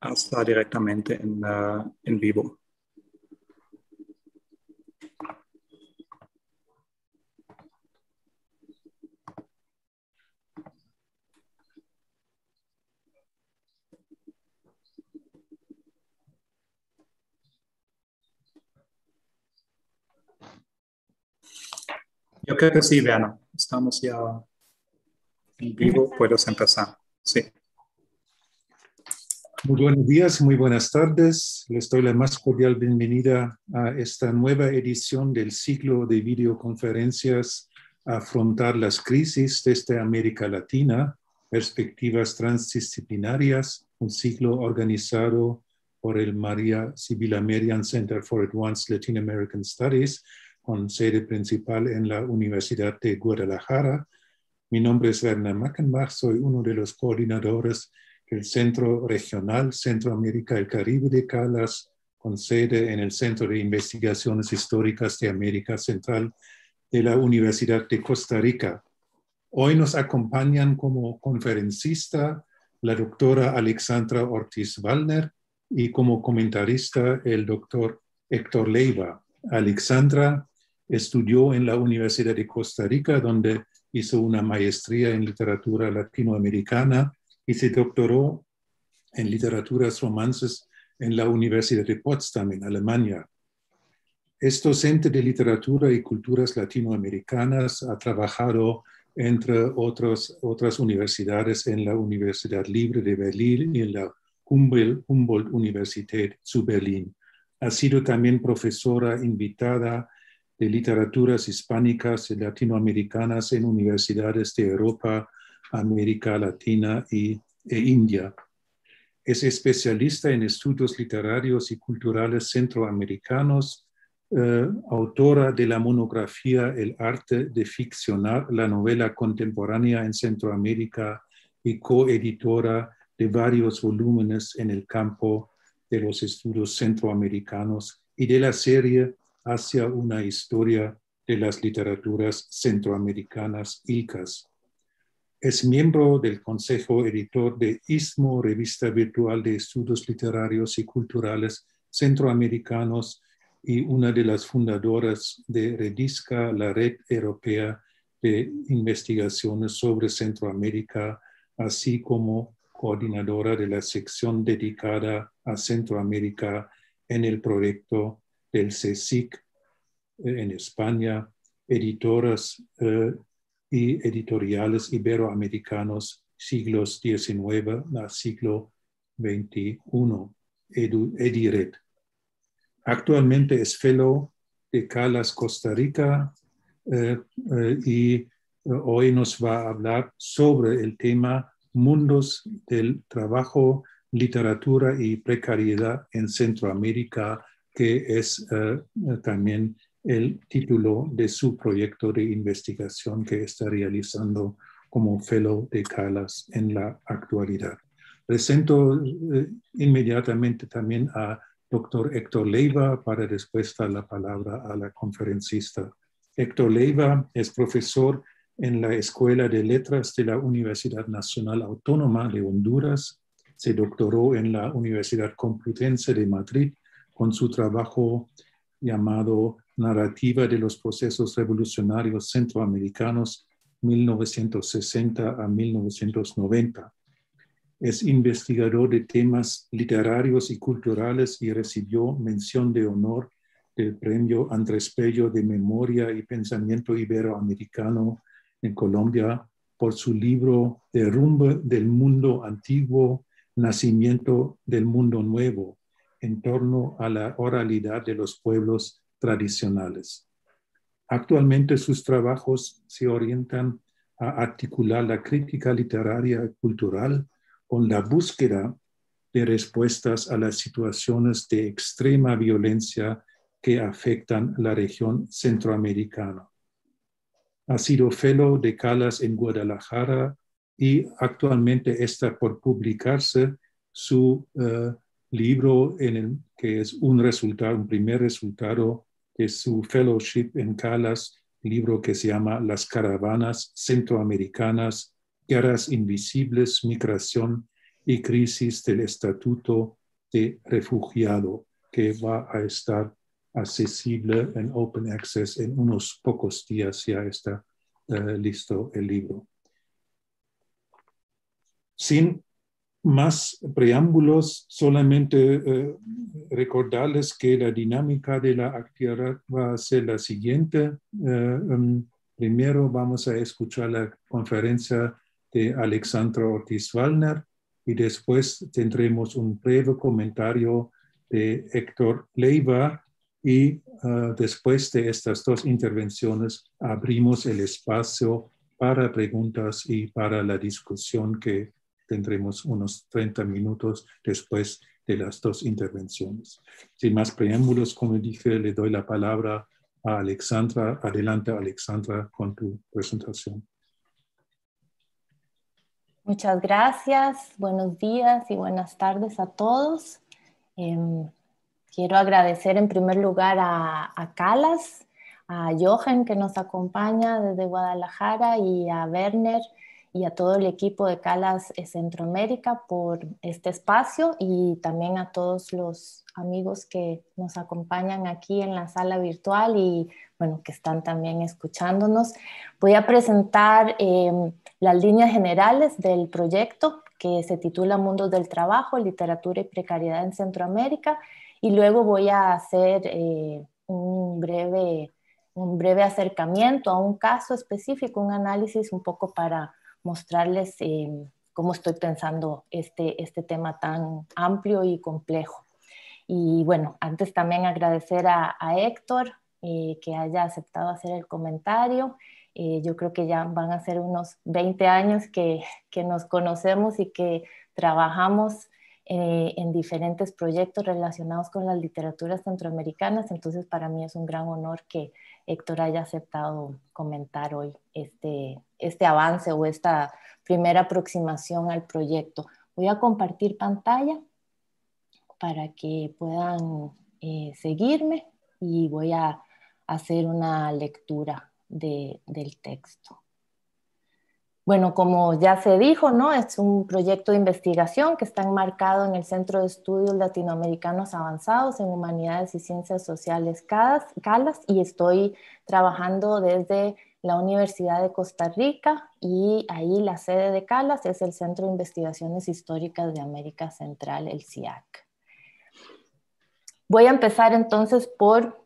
hasta directamente eh, en, vivo. Yo creo que sí, Diana. Estamos ya en vivo. Puedes empezar. Sí. Muy buenos días, muy buenas tardes. Les doy la más cordial bienvenida a esta nueva edición del ciclo de videoconferencias Afrontar las crisis desde América Latina, perspectivas transdisciplinarias, un ciclo organizado por el María Sibila Merian Center for Advanced Latin American Studies, con sede principal en la Universidad de Guadalajara. Mi nombre es Werner Mackenbach, soy uno de los coordinadores el Centro Regional Centroamérica del Caribe de Calas, con sede en el Centro de Investigaciones Históricas de América Central de la Universidad de Costa Rica. Hoy nos acompañan como conferencista la doctora Alexandra Ortiz Wallner y como comentarista el doctor Héctor Leiva. Alexandra estudió en la Universidad de Costa Rica, donde hizo una maestría en literatura latinoamericana y se doctoró en literaturas romances en la Universidad de Potsdam, en Alemania. Es docente de literatura y culturas latinoamericanas, ha trabajado entre otras universidades en la Universidad Libre de Berlín y en la Humboldt, Universität zu Berlín. Ha sido también profesora invitada de literaturas hispánicas y latinoamericanas en universidades de Europa, América Latina y, e India. Es especialista en estudios literarios y culturales centroamericanos, eh, autora de la monografía El arte de ficcionar la novela contemporánea en Centroamérica y coeditora de varios volúmenes en el campo de los estudios centroamericanos y de la serie Hacia una historia de las literaturas centroamericanas ICAS, es miembro del Consejo Editor de ISMO, revista virtual de estudios literarios y culturales centroamericanos y una de las fundadoras de Redisca, la red europea de investigaciones sobre Centroamérica, así como coordinadora de la sección dedicada a Centroamérica en el proyecto del CSIC eh, en España, editoras eh, y editoriales iberoamericanos siglos XIX a siglo XXI, Ediret. Actualmente es fellow de Calas, Costa Rica, eh, eh, y eh, hoy nos va a hablar sobre el tema mundos del trabajo, literatura y precariedad en Centroamérica, que es también el título de su proyecto de investigación que está realizando como fellow de Calas en la actualidad. Presento eh, inmediatamente también a doctor Héctor Leiva para después dar la palabra a la conferencista. Héctor Leiva es profesor en la Escuela de Letras de la Universidad Nacional Autónoma de Honduras. Se doctoró en la Universidad Complutense de Madrid con su trabajo llamado Narrativa de los Procesos Revolucionarios Centroamericanos 1960 a 1990. Es investigador de temas literarios y culturales y recibió mención de honor del Premio Andrés Pello de Memoria y Pensamiento Iberoamericano en Colombia por su libro Derrumbe del Mundo Antiguo, Nacimiento del Mundo Nuevo, en torno a la oralidad de los pueblos tradicionales. Actualmente sus trabajos se orientan a articular la crítica literaria y cultural con la búsqueda de respuestas a las situaciones de extrema violencia que afectan la región centroamericana. Ha sido fellow de Calas en Guadalajara y actualmente está por publicarse su eh, libro en el que es un resultado, un primer resultado de su fellowship en Calas, libro que se llama Las caravanas centroamericanas, guerras invisibles, migración y crisis del estatuto de refugiado, que va a estar accesible en Open Access en unos pocos días, ya está eh, listo el libro. Sin más preámbulos, solamente eh, recordarles que la dinámica de la actividad va a ser la siguiente. Eh, em, primero vamos a escuchar la conferencia de Alexandra Ortiz walner y después tendremos un breve comentario de Héctor Leiva y eh, después de estas dos intervenciones abrimos el espacio para preguntas y para la discusión que tendremos unos 30 minutos después de las dos intervenciones. Sin más preámbulos, como dije, le doy la palabra a Alexandra. Adelante, Alexandra, con tu presentación. Muchas gracias, buenos días y buenas tardes a todos. Em, quiero agradecer en primer lugar a, a Calas, a Johan que nos acompaña desde Guadalajara y a Werner y a todo el equipo de Calas Centroamérica por este espacio y también a todos los amigos que nos acompañan aquí en la sala virtual y bueno, que están también escuchándonos. Voy a presentar em, las líneas generales del proyecto que se titula Mundos del Trabajo, Literatura y Precariedad en Centroamérica y luego voy a hacer eh, un breve un breve acercamiento a un caso específico, un análisis un poco para mostrarles eh, cómo estoy pensando este, este tema tan amplio y complejo. Y bueno, antes también agradecer a, Héctor eh, que haya aceptado hacer el comentario. Eh, yo creo que ya van a ser unos 20 años que, que nos conocemos y que trabajamos en diferentes proyectos relacionados con las literaturas centroamericanas. Entonces, para mí es un gran honor que Héctor haya aceptado comentar hoy este, este, avance o esta primera aproximación al proyecto. Voy a compartir pantalla para que puedan eh, seguirme y voy a hacer una lectura del texto. Bueno, como ya se dijo, ¿no? es un proyecto de investigación que está enmarcado en el Centro de Estudios Latinoamericanos Avanzados en Humanidades y Ciencias Sociales CALAS y estoy trabajando desde la Universidad de Costa Rica y ahí la sede de CALAS es el Centro de Investigaciones Históricas de América Central, el CIAC. Voy a empezar entonces por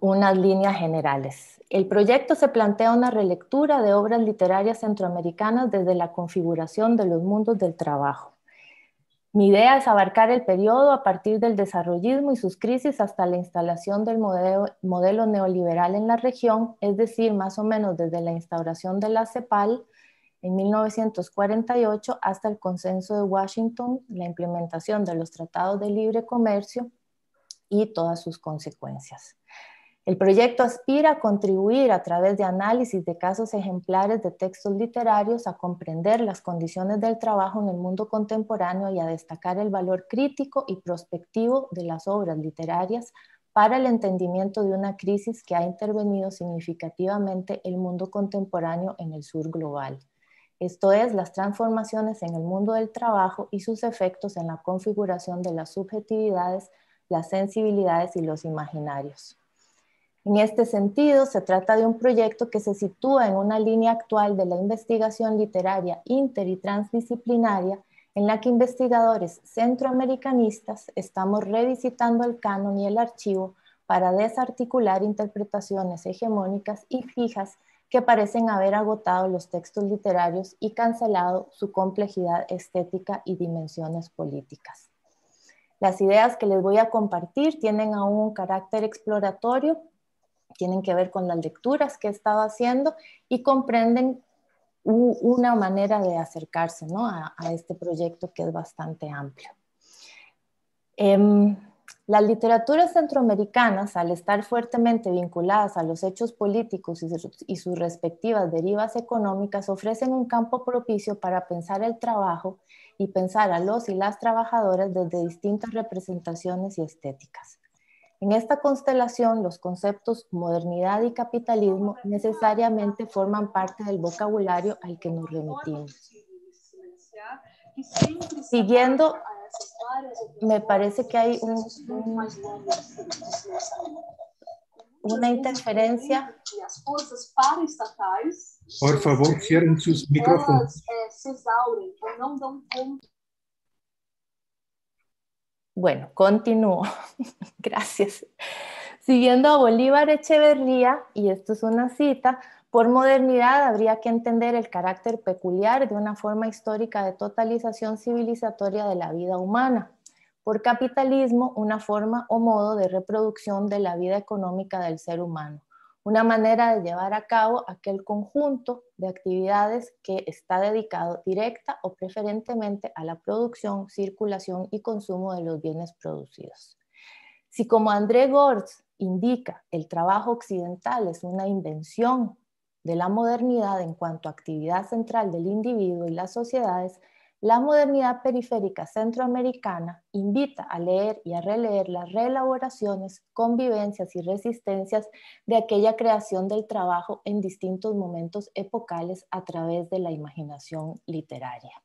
unas líneas generales. El proyecto se plantea una relectura de obras literarias centroamericanas desde la configuración de los mundos del trabajo. Mi idea es abarcar el periodo a partir del desarrollismo y sus crisis hasta la instalación del modelo, neoliberal en la región, es decir, más o menos desde la instauración de la CEPAL en 1948 hasta el consenso de Washington, la implementación de los tratados de libre comercio y todas sus consecuencias. El proyecto aspira a contribuir a través de análisis de casos ejemplares de textos literarios a comprender las condiciones del trabajo en el mundo contemporáneo y a destacar el valor crítico y prospectivo de las obras literarias para el entendimiento de una crisis que ha intervenido significativamente el mundo contemporáneo en el sur global. Esto es, las transformaciones en el mundo del trabajo y sus efectos en la configuración de las subjetividades, las sensibilidades y los imaginarios. En este sentido, se trata de un proyecto que se sitúa en una línea actual de la investigación literaria inter y transdisciplinaria en la que investigadores centroamericanistas estamos revisitando el canon y el archivo para desarticular interpretaciones hegemónicas y fijas que parecen haber agotado los textos literarios y cancelado su complejidad estética y dimensiones políticas. Las ideas que les voy a compartir tienen aún un carácter exploratorio tienen que ver con las lecturas que he estado haciendo y comprenden una manera de acercarse ¿no? a, este proyecto que es bastante amplio. Em, las literaturas centroamericanas, al estar fuertemente vinculadas a los hechos políticos y sus respectivas derivas económicas, ofrecen un campo propicio para pensar el trabajo y pensar a los y las trabajadoras desde distintas representaciones y estéticas. En esta constelación, los conceptos modernidad y capitalismo necesariamente forman parte del vocabulario al que nos remitimos. Siguiendo, me parece que hay una interferencia. Por favor, cierren sus micrófonos. Eh, eh, bueno, continúo. Gracias. Siguiendo a Bolívar Echeverría, y esto es una cita, por modernidad habría que entender el carácter peculiar de una forma histórica de totalización civilizatoria de la vida humana. Por capitalismo, una forma o modo de reproducción de la vida económica del ser humano una manera de llevar a cabo aquel conjunto de actividades que está dedicado directa o preferentemente a la producción, circulación y consumo de los bienes producidos. Si como André Gortz indica, el trabajo occidental es una invención de la modernidad en cuanto a actividad central del individuo y las sociedades, la modernidad periférica centroamericana invita a leer y a releer las reelaboraciones, convivencias y resistencias de aquella creación del trabajo en distintos momentos epocales a través de la imaginación literaria.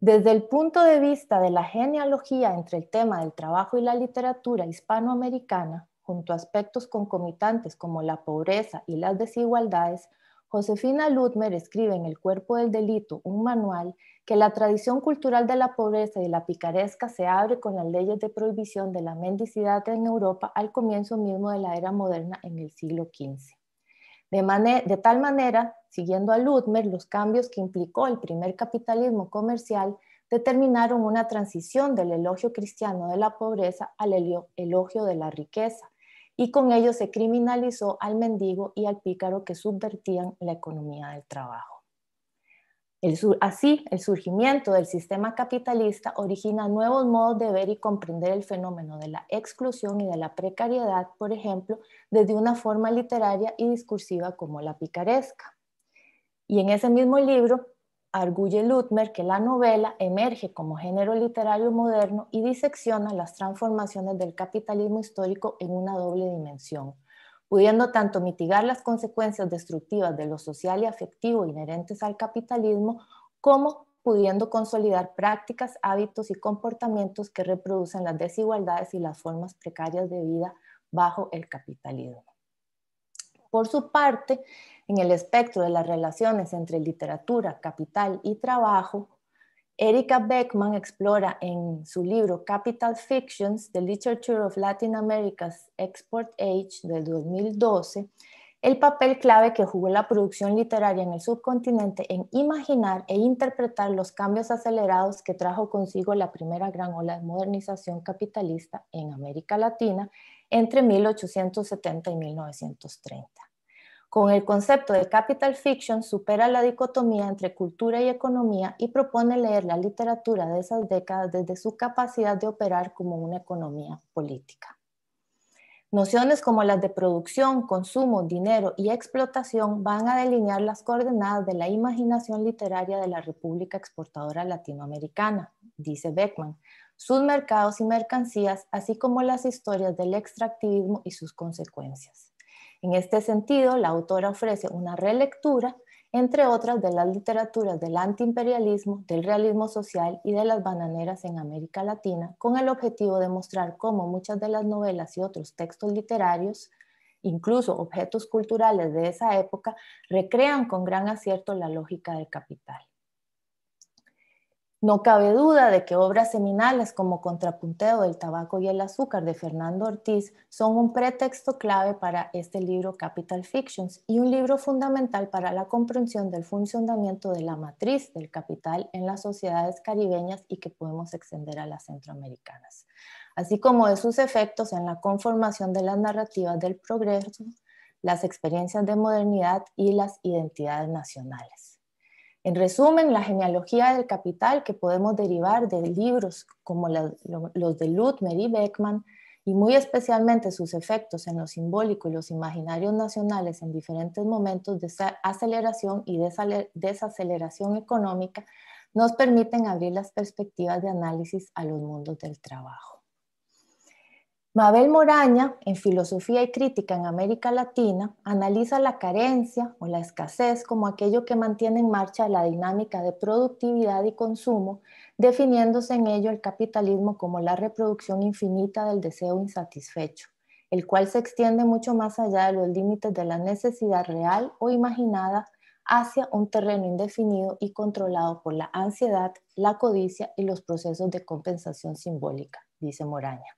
Desde el punto de vista de la genealogía entre el tema del trabajo y la literatura hispanoamericana, junto a aspectos concomitantes como la pobreza y las desigualdades, Josefina Ludmer escribe en El cuerpo del delito un manual que la tradición cultural de la pobreza y la picaresca se abre con las leyes de prohibición de la mendicidad en Europa al comienzo mismo de la era moderna en el siglo XV. De, de tal manera, siguiendo a Ludmer, los cambios que implicó el primer capitalismo comercial determinaron una transición del elogio cristiano de la pobreza al elogio de la riqueza, y con ello se criminalizó al mendigo y al pícaro que subvertían la economía del trabajo. así, el surgimiento del sistema capitalista origina nuevos modos de ver y comprender el fenómeno de la exclusión y de la precariedad, por ejemplo, desde una forma literaria y discursiva como la picaresca. Y en ese mismo libro, Arguye Lutmer que la novela emerge como género literario moderno y disecciona las transformaciones del capitalismo histórico en una doble dimensión, pudiendo tanto mitigar las consecuencias destructivas de lo social y afectivo inherentes al capitalismo, como pudiendo consolidar prácticas, hábitos y comportamientos que reproducen las desigualdades y las formas precarias de vida bajo el capitalismo. Por su parte, en el espectro de las relaciones entre literatura, capital y trabajo, Erika Beckman explora en su libro Capital Fictions, The Literature of Latin America's Export Age del 2012, el papel clave que jugó la producción literaria en el subcontinente en imaginar e interpretar los cambios acelerados que trajo consigo la primera gran ola de modernización capitalista en América Latina entre 1870 y 1930. Con el concepto de capital fiction supera la dicotomía entre cultura y economía y propone leer la literatura de esas décadas desde su capacidad de operar como una economía política. Nociones como las de producción, consumo, dinero y explotación van a delinear las coordenadas de la imaginación literaria de la República Exportadora Latinoamericana, dice Beckman, sus mercados y mercancías, así como las historias del extractivismo y sus consecuencias. En este sentido, la autora ofrece una relectura, entre otras, de las literaturas del antiimperialismo, del realismo social y de las bananeras en América Latina, con el objetivo de mostrar cómo muchas de las novelas y otros textos literarios incluso objetos culturales de esa época, recrean con gran acierto la lógica del capital. No cabe duda de que obras seminales como Contrapunteo del Tabaco y el Azúcar de Fernando Ortiz son un pretexto clave para este libro Capital Fictions y un libro fundamental para la comprensión del funcionamiento de la matriz del capital en las sociedades caribeñas y que podemos extender a las centroamericanas, así como de sus efectos en la conformación de las narrativas del progreso, las experiencias de modernidad y las identidades nacionales. En resumen, la genealogía del capital que podemos derivar de libros como los de Ludmer y Beckman, y muy especialmente sus efectos en lo simbólico y los imaginarios nacionales en diferentes momentos de aceleración y desaceleración económica, nos permiten abrir las perspectivas de análisis a los mundos del trabajo. Mabel Moraña, en Filosofía y Crítica en América Latina, analiza la carencia o la escasez como aquello que mantiene en marcha la dinámica de productividad y consumo, definiéndose en ello el capitalismo como la reproducción infinita del deseo insatisfecho, el cual se extiende mucho más allá de los límites de la necesidad real o imaginada hacia un terreno indefinido y controlado por la ansiedad, la codicia y los procesos de compensación simbólica, dice Moraña.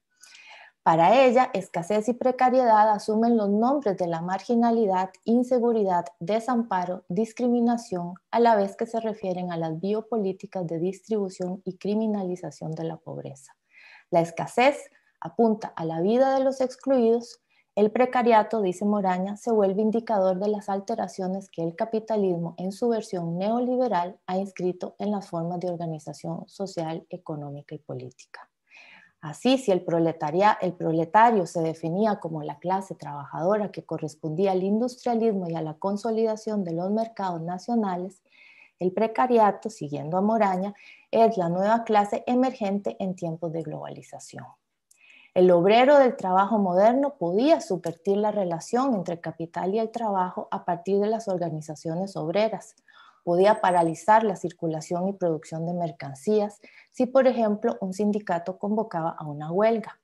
Para ella, escasez y precariedad asumen los nombres de la marginalidad, inseguridad, desamparo, discriminación, a la vez que se refieren a las biopolíticas de distribución y criminalización de la pobreza. La escasez apunta a la vida de los excluidos, el precariato, dice Moraña, se vuelve indicador de las alteraciones que el capitalismo en su versión neoliberal ha inscrito en las formas de organización social, económica y política. Así, si el, proletario se definía como la clase trabajadora que correspondía al industrialismo y a la consolidación de los mercados nacionales, el precariato, siguiendo a Moraña, es la nueva clase emergente en tiempos de globalización. El obrero del trabajo moderno podía subvertir la relación entre capital y el trabajo a partir de las organizaciones obreras, podía paralizar la circulación y producción de mercancías si, por ejemplo, un sindicato convocaba a una huelga.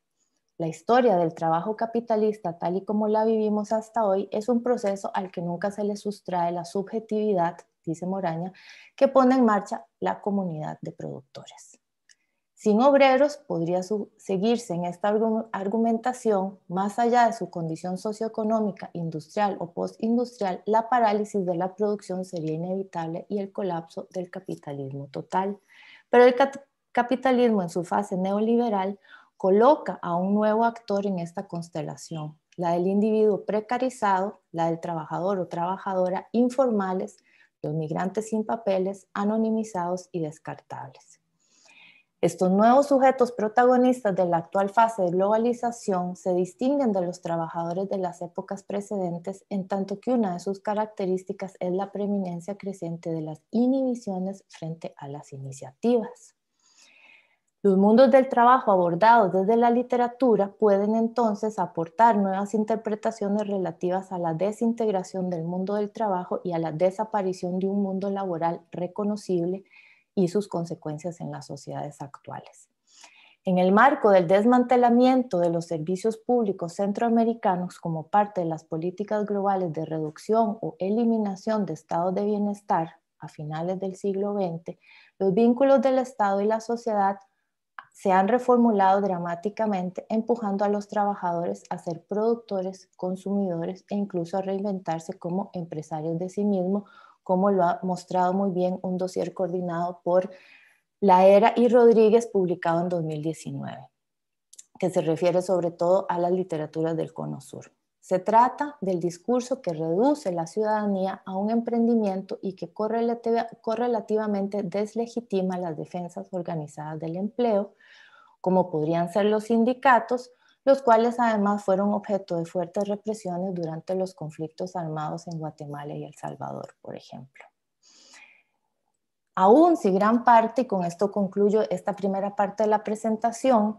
La historia del trabajo capitalista tal y como la vivimos hasta hoy es un proceso al que nunca se le sustrae la subjetividad, dice Moraña, que pone en marcha la comunidad de productores. Sin obreros podría seguirse en esta argumentación, más allá de su condición socioeconómica, industrial o postindustrial, la parálisis de la producción sería inevitable y el colapso del capitalismo total. Pero el capitalismo en su fase neoliberal coloca a un nuevo actor en esta constelación, la del individuo precarizado, la del trabajador o trabajadora informales, los migrantes sin papeles, anonimizados y descartables. Estos nuevos sujetos protagonistas de la actual fase de globalización se distinguen de los trabajadores de las épocas precedentes en tanto que una de sus características es la preeminencia creciente de las inhibiciones frente a las iniciativas. Los mundos del trabajo abordados desde la literatura pueden entonces aportar nuevas interpretaciones relativas a la desintegración del mundo del trabajo y a la desaparición de un mundo laboral reconocible y sus consecuencias en las sociedades actuales. En el marco del desmantelamiento de los servicios públicos centroamericanos como parte de las políticas globales de reducción o eliminación de estados de bienestar a finales del siglo XX, los vínculos del Estado y la sociedad se han reformulado dramáticamente, empujando a los trabajadores a ser productores, consumidores e incluso a reinventarse como empresarios de sí mismos como lo ha mostrado muy bien un dossier coordinado por La Era y Rodríguez, publicado en 2019, que se refiere sobre todo a las literaturas del Cono Sur. Se trata del discurso que reduce la ciudadanía a un emprendimiento y que correlativamente deslegitima las defensas organizadas del empleo, como podrían ser los sindicatos, los cuales además fueron objeto de fuertes represiones durante los conflictos armados en Guatemala y El Salvador, por ejemplo. Aún si gran parte, y con esto concluyo esta primera parte de la presentación,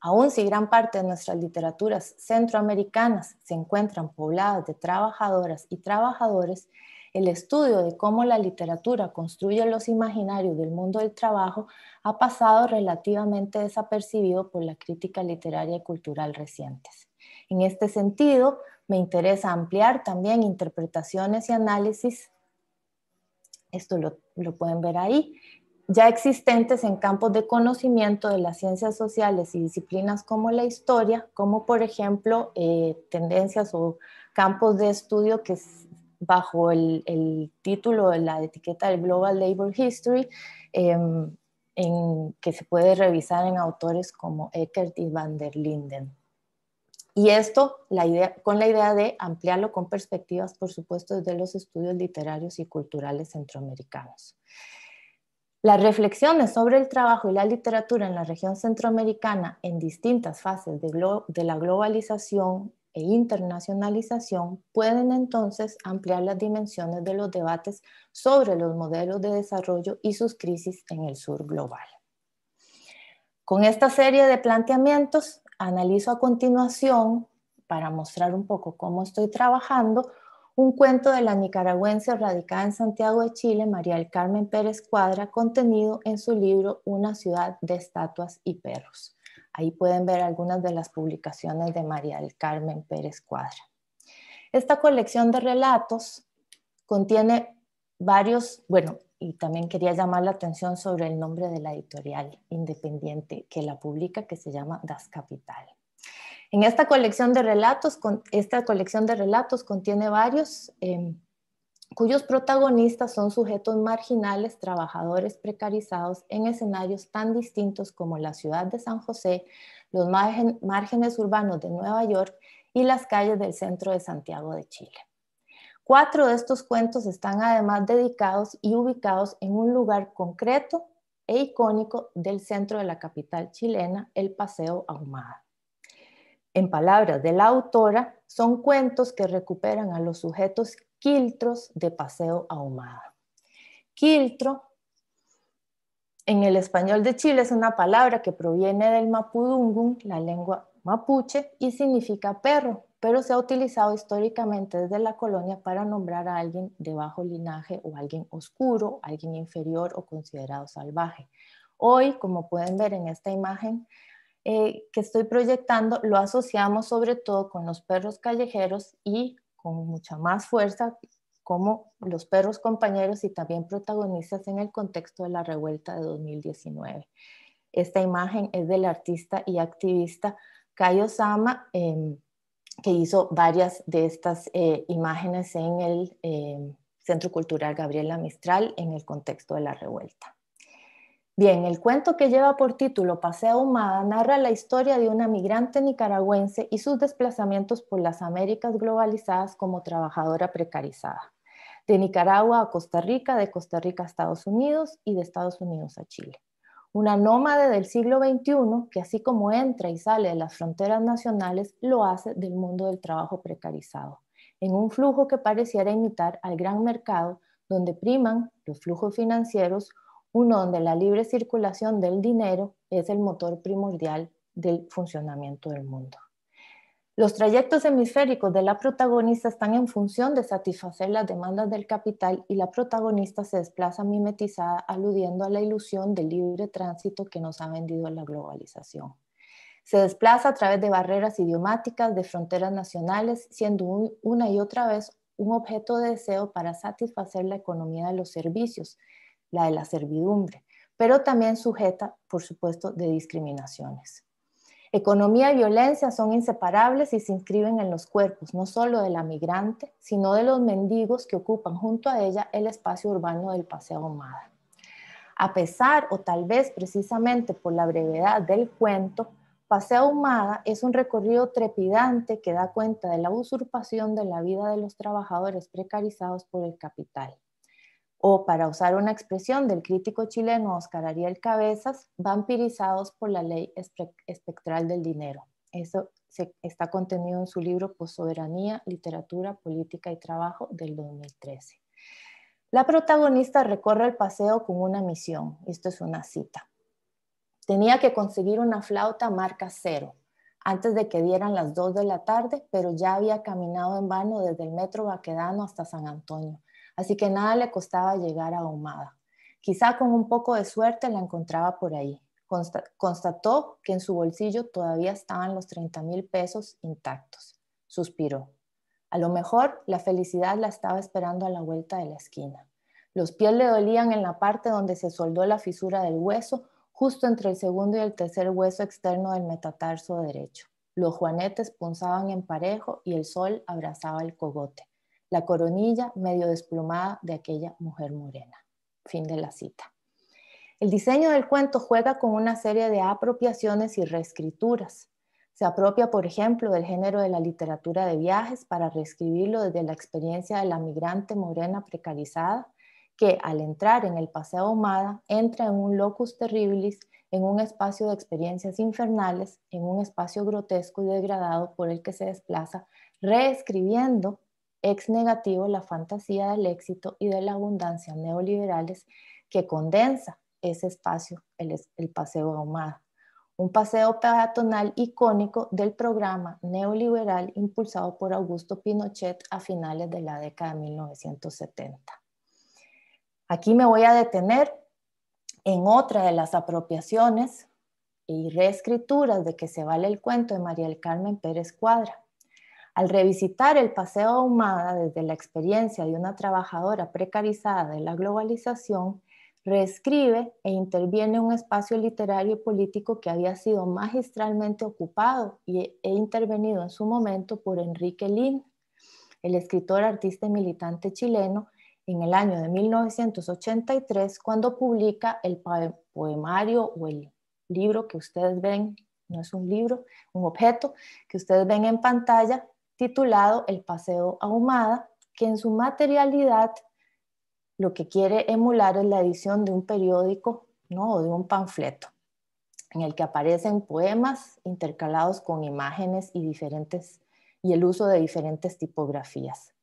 aún si gran parte de nuestras literaturas centroamericanas se encuentran pobladas de trabajadoras y trabajadores, el estudio de cómo la literatura construye los imaginarios del mundo del trabajo ha pasado relativamente desapercibido por la crítica literaria y cultural recientes. En este sentido, me interesa ampliar también interpretaciones y análisis, esto lo, lo pueden ver ahí, ya existentes en campos de conocimiento de las ciencias sociales y disciplinas como la historia, como por ejemplo eh, tendencias o campos de estudio que bajo el, el, título de la etiqueta del Global Labor History em, que se puede revisar en autores como Eckert y van der Linden. Y esto con la idea de ampliarlo con perspectivas, por supuesto, de los estudios literarios y culturales centroamericanos. Las reflexiones sobre el trabajo y la literatura en la región centroamericana en distintas fases de la globalización e internacionalización pueden entonces ampliar las dimensiones de los debates sobre los modelos de desarrollo y sus crisis en el sur global. Con esta serie de planteamientos analizo a continuación, para mostrar un poco cómo estoy trabajando, un cuento de la nicaragüense radicada en Santiago de Chile, María del Carmen Pérez Cuadra, contenido en su libro Una ciudad de estatuas y perros. Ahí pueden ver algunas de las publicaciones de María del Carmen Pérez Cuadra. Esta colección de relatos contiene varios, bueno, y también quería llamar la atención sobre el nombre de la editorial independiente que la publica, que se llama Das Capital. En esta colección de relatos, esta colección de relatos contiene varios em, cuyos protagonistas son sujetos marginales, trabajadores precarizados en escenarios tan distintos como la ciudad de San José, los márgenes urbanos de Nueva York y las calles del centro de Santiago de Chile. Cuatro de estos cuentos están además dedicados y ubicados en un lugar concreto e icónico del centro de la capital chilena, el Paseo Ahumada. En palabras de la autora, son cuentos que recuperan a los sujetos quiltros de paseo ahumada. Quiltro, en el español de Chile, es una palabra que proviene del mapudungun, la lengua mapuche, y significa perro, pero se ha utilizado históricamente desde la colonia para nombrar a alguien de bajo linaje o alguien oscuro, alguien inferior o considerado salvaje. Hoy, como pueden ver en esta imagen, eh, que estoy proyectando lo asociamos sobre todo con los perros callejeros y con mucha más fuerza como los perros compañeros y también protagonistas en el contexto de la revuelta de 2019. Esta imagen es del artista y activista Kayo Sama, em, que hizo varias de estas eh, imágenes en el em, Centro Cultural Gabriela Mistral en el contexto de la revuelta. Bien, el cuento que lleva por título Paseo Humada narra la historia de una migrante nicaragüense y sus desplazamientos por las Américas globalizadas como trabajadora precarizada, de Nicaragua a Costa Rica, de Costa Rica a Estados Unidos y de Estados Unidos a Chile. Una nómade del siglo XXI que así como entra y sale de las fronteras nacionales, lo hace del mundo del trabajo precarizado, en un flujo que pareciera imitar al gran mercado donde priman los flujos financieros uno donde la libre circulación del dinero es el motor primordial del funcionamiento del mundo. Los trayectos hemisféricos de la protagonista están en función de satisfacer las demandas del capital y la protagonista se desplaza mimetizada aludiendo a la ilusión del libre tránsito que nos ha vendido la globalización. Se desplaza a través de barreras idiomáticas, de fronteras nacionales, siendo una y otra vez un objeto de deseo para satisfacer la economía de los servicios, la de la servidumbre, pero también sujeta, por supuesto, de discriminaciones. Economía y violencia son inseparables y se inscriben en los cuerpos, no solo de la migrante, sino de los mendigos que ocupan junto a ella el espacio urbano del Paseo humada. A pesar, o tal vez precisamente por la brevedad del cuento, Paseo Humada es un recorrido trepidante que da cuenta de la usurpación de la vida de los trabajadores precarizados por el capital o para usar una expresión del crítico chileno Oscar Ariel Cabezas, vampirizados por la ley espectral del dinero. Eso está contenido en su libro Soberanía, Literatura, Política y Trabajo del 2013. La protagonista recorre el paseo con una misión, esto es una cita. Tenía que conseguir una flauta marca cero antes de que dieran las 2 de la tarde, pero ya había caminado en vano desde el metro Baquedano hasta San Antonio así que nada le costaba llegar a Ahumada. Quizá con un poco de suerte la encontraba por ahí. Constató que en su bolsillo todavía estaban los 30 mil pesos intactos. Suspiró. A lo mejor la felicidad la estaba esperando a la vuelta de la esquina. Los pies le dolían en la parte donde se soldó la fisura del hueso, justo entre el segundo y el tercer hueso externo del metatarso derecho. Los juanetes punzaban en parejo y el sol abrazaba el cogote la coronilla medio desplomada de aquella mujer morena. Fin de la cita. El diseño del cuento juega con una serie de apropiaciones y reescrituras. Se apropia, por ejemplo, del género de la literatura de viajes para reescribirlo desde la experiencia de la migrante morena precarizada, que al entrar en el Paseo Ahumada entra en un locus terribilis, en un espacio de experiencias infernales, en un espacio grotesco y degradado por el que se desplaza, reescribiendo ex negativo la fantasía del éxito y de la abundancia neoliberales que condensa ese espacio, el, el paseo ahumado un paseo peatonal icónico del programa neoliberal impulsado por Augusto Pinochet a finales de la década de 1970. Aquí me voy a detener en otra de las apropiaciones y reescrituras de que se vale el cuento de María del Carmen Pérez Cuadra, al revisitar el paseo ahumada desde la experiencia de una trabajadora precarizada de la globalización, reescribe e interviene un espacio literario y político que había sido magistralmente ocupado e, e intervenido en su momento por Enrique Lin, el escritor, artista y militante chileno, en el año de 1983, cuando publica el poemario o el libro que ustedes ven, no es un libro, un objeto que ustedes ven en pantalla, titulado El Paseo Ahumada, que en su materialidad lo que quiere emular es la edición de un periódico o de un panfleto, en el que aparecen poemas intercalados con imágenes y, diferentes, y el uso de diferentes tipografías.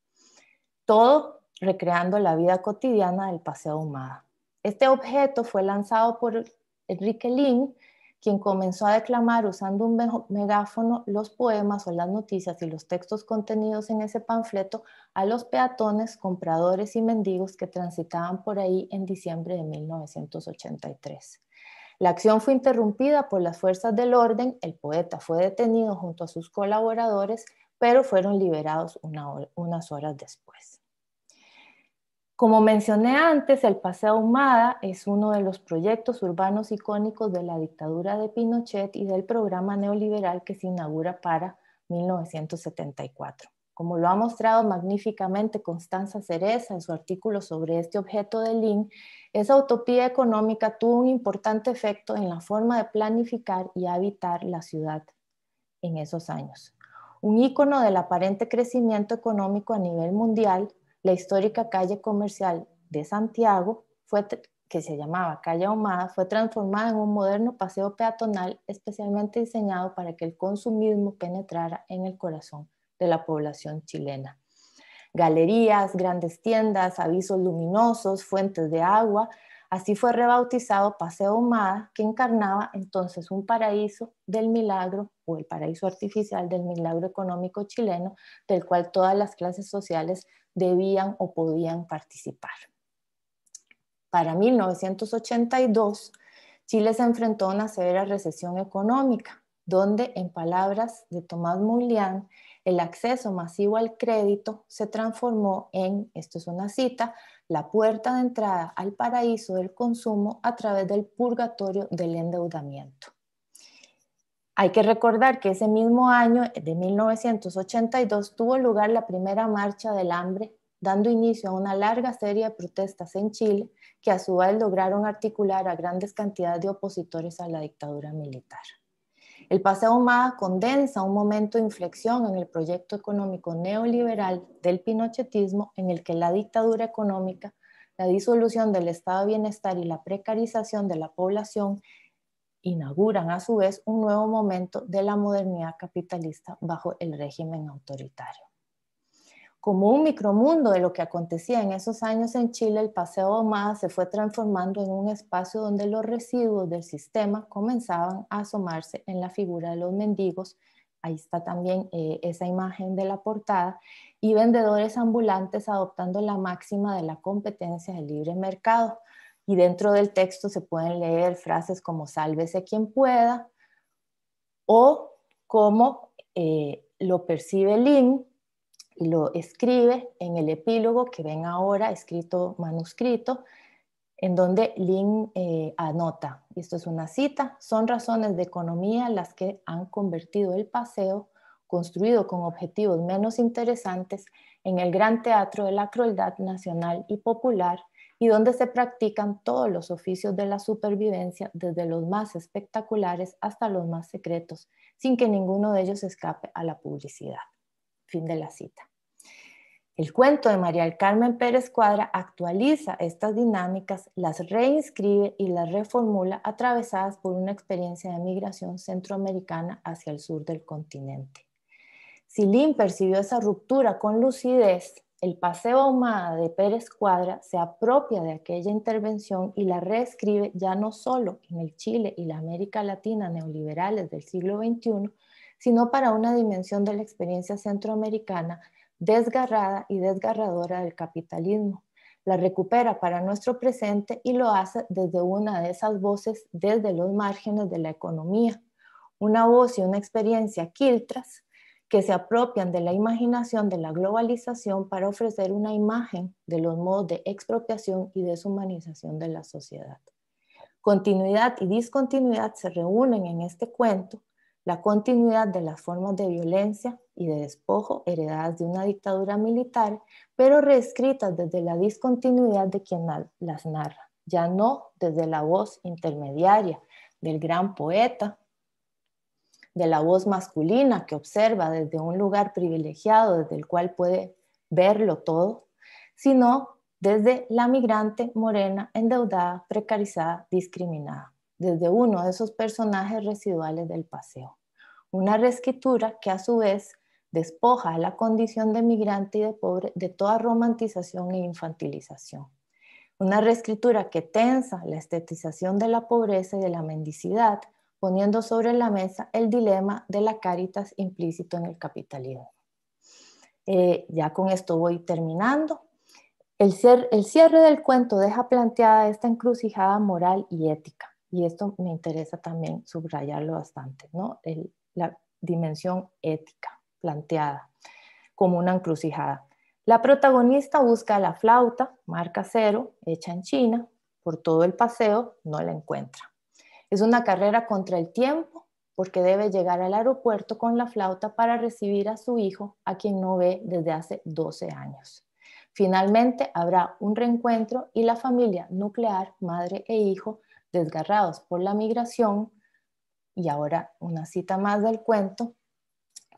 Todo recreando la vida cotidiana del Paseo Ahumada. Este objeto fue lanzado por Enrique Lin quien comenzó a declamar usando un megáfono los poemas o las noticias y los textos contenidos en ese panfleto a los peatones, compradores y mendigos que transitaban por ahí en diciembre de 1983. La acción fue interrumpida por las fuerzas del orden, el poeta fue detenido junto a sus colaboradores, pero fueron liberados unas horas después. Como mencioné antes, el Paseo Humada es uno de los proyectos urbanos icónicos de la dictadura de Pinochet y del programa neoliberal que se inaugura para 1974. Como lo ha mostrado magníficamente Constanza Cereza en su artículo sobre este objeto de Lin, esa utopía económica tuvo un importante efecto en la forma de planificar y habitar la ciudad en esos años. Un icono del aparente crecimiento económico a nivel mundial, la histórica calle comercial de Santiago, fue, que se llamaba Calle Ahumada, fue transformada en un moderno paseo peatonal especialmente diseñado para que el consumismo penetrara en el corazón de la población chilena. Galerías, grandes tiendas, avisos luminosos, fuentes de agua, Así fue rebautizado Paseo Humada, que encarnaba entonces un paraíso del milagro o el paraíso artificial del milagro económico chileno, del cual todas las clases sociales debían o podían participar. Para 1982, Chile se enfrentó a una severa recesión económica, donde, en palabras de Tomás Moulian, el acceso masivo al crédito se transformó en, esto es una cita, la puerta de entrada al paraíso del consumo a través del purgatorio del endeudamiento. Hay que recordar que ese mismo año de 1982 tuvo lugar la primera marcha del hambre, dando inicio a una larga serie de protestas en Chile que a su vez lograron articular a grandes cantidades de opositores a la dictadura militar. El paseo Mada condensa un momento de inflexión en el proyecto económico neoliberal del pinochetismo en el que la dictadura económica, la disolución del estado de bienestar y la precarización de la población inauguran a su vez un nuevo momento de la modernidad capitalista bajo el régimen autoritario. Como un micromundo de lo que acontecía en esos años en Chile, el Paseo domada se fue transformando en un espacio donde los residuos del sistema comenzaban a asomarse en la figura de los mendigos. Ahí está también eh, esa imagen de la portada y vendedores ambulantes adoptando la máxima de la competencia del libre mercado, y dentro del texto se pueden leer frases como sálvese quien pueda o como eh, lo percibe Lin lo escribe en el epílogo que ven ahora, escrito manuscrito, en donde Lin eh, anota, esto es una cita, son razones de economía las que han convertido el paseo, construido con objetivos menos interesantes, en el gran teatro de la crueldad nacional y popular y donde se practican todos los oficios de la supervivencia, desde los más espectaculares hasta los más secretos, sin que ninguno de ellos escape a la publicidad. Fin de la cita. El cuento de María del Carmen Pérez Cuadra actualiza estas dinámicas, las reinscribe y las reformula atravesadas por una experiencia de migración centroamericana hacia el sur del continente. Silín percibió esa ruptura con lucidez, el Paseo Ahumada de Pérez Cuadra se apropia de aquella intervención y la reescribe ya no solo en el Chile y la América Latina neoliberales del siglo XXI, sino para una dimensión de la experiencia centroamericana desgarrada y desgarradora del capitalismo. La recupera para nuestro presente y lo hace desde una de esas voces desde los márgenes de la economía. Una voz y una experiencia quiltras que se apropian de la imaginación de la globalización para ofrecer una imagen de los modos de expropiación y deshumanización de la sociedad. Continuidad y discontinuidad se reúnen en este cuento, la continuidad de las formas de violencia y de despojo heredadas de una dictadura militar, pero reescritas desde la discontinuidad de quien las narra, ya no desde la voz intermediaria del gran poeta de la voz masculina que observa desde un lugar privilegiado desde el cual puede verlo todo, sino desde la migrante morena endeudada, precarizada, discriminada, desde uno de esos personajes residuales del paseo. Una reescritura que a su vez despoja a la condición de migrante y de pobre de toda romantización e infantilización. Una reescritura que tensa la estetización de la pobreza y de la mendicidad poniendo sobre la mesa el dilema de la caritas implícito en el capitalismo. Eh, ya con esto voy terminando. El, cierre del cuento deja planteada esta encrucijada moral y ética, y esto me interesa también subrayarlo bastante, ¿no? la dimensión ética planteada como una encrucijada. La protagonista busca la flauta, marca cero, hecha en China, por todo el paseo no la encuentra. Es una carrera contra el tiempo porque debe llegar al aeropuerto con la flauta para recibir a su hijo, a quien no ve desde hace 12 años. Finalmente habrá un reencuentro y la familia nuclear, madre e hijo, desgarrados por la migración, y ahora una cita más del cuento,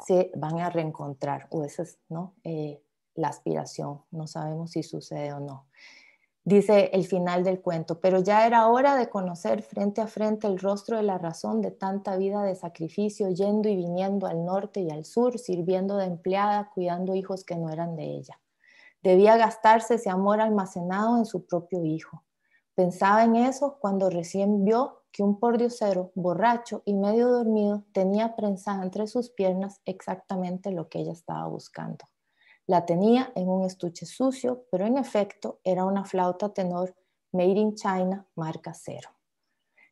se van a reencontrar, o esa es eh, la aspiración, no sabemos si sucede o no dice el final del cuento, pero ya era hora de conocer frente a frente el rostro de la razón de tanta vida de sacrificio, yendo y viniendo al norte y al sur, sirviendo de empleada, cuidando hijos que no eran de ella. Debía gastarse ese amor almacenado en su propio hijo. Pensaba en eso cuando recién vio que un pordiosero, borracho y medio dormido, tenía prensada entre sus piernas exactamente lo que ella estaba buscando. La tenía en un estuche sucio, pero en efecto era una flauta tenor made in China, marca cero.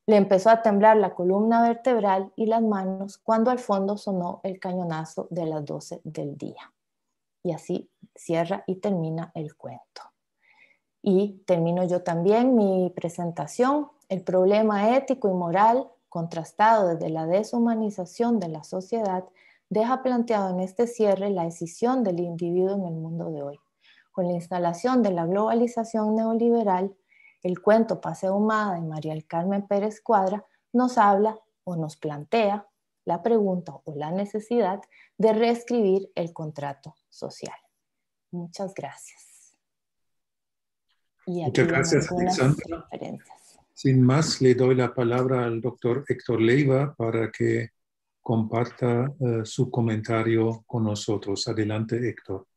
Le empezó a temblar la columna vertebral y las manos cuando al fondo sonó el cañonazo de las 12 del día. Y así cierra y termina el cuento. Y termino yo también mi presentación. El problema ético y moral, contrastado desde la deshumanización de la sociedad, deja planteado en este cierre la decisión del individuo en el mundo de hoy. Con la instalación de la globalización neoliberal, el cuento Paseo Humada de María del Carmen Pérez Cuadra nos habla o nos plantea la pregunta o la necesidad de reescribir el contrato social. Muchas gracias. Muchas gracias, Alexandra. Sin más, le doy la palabra al doctor Héctor Leiva para que comparta eh, su comentario con nosotros. Adelante, Héctor.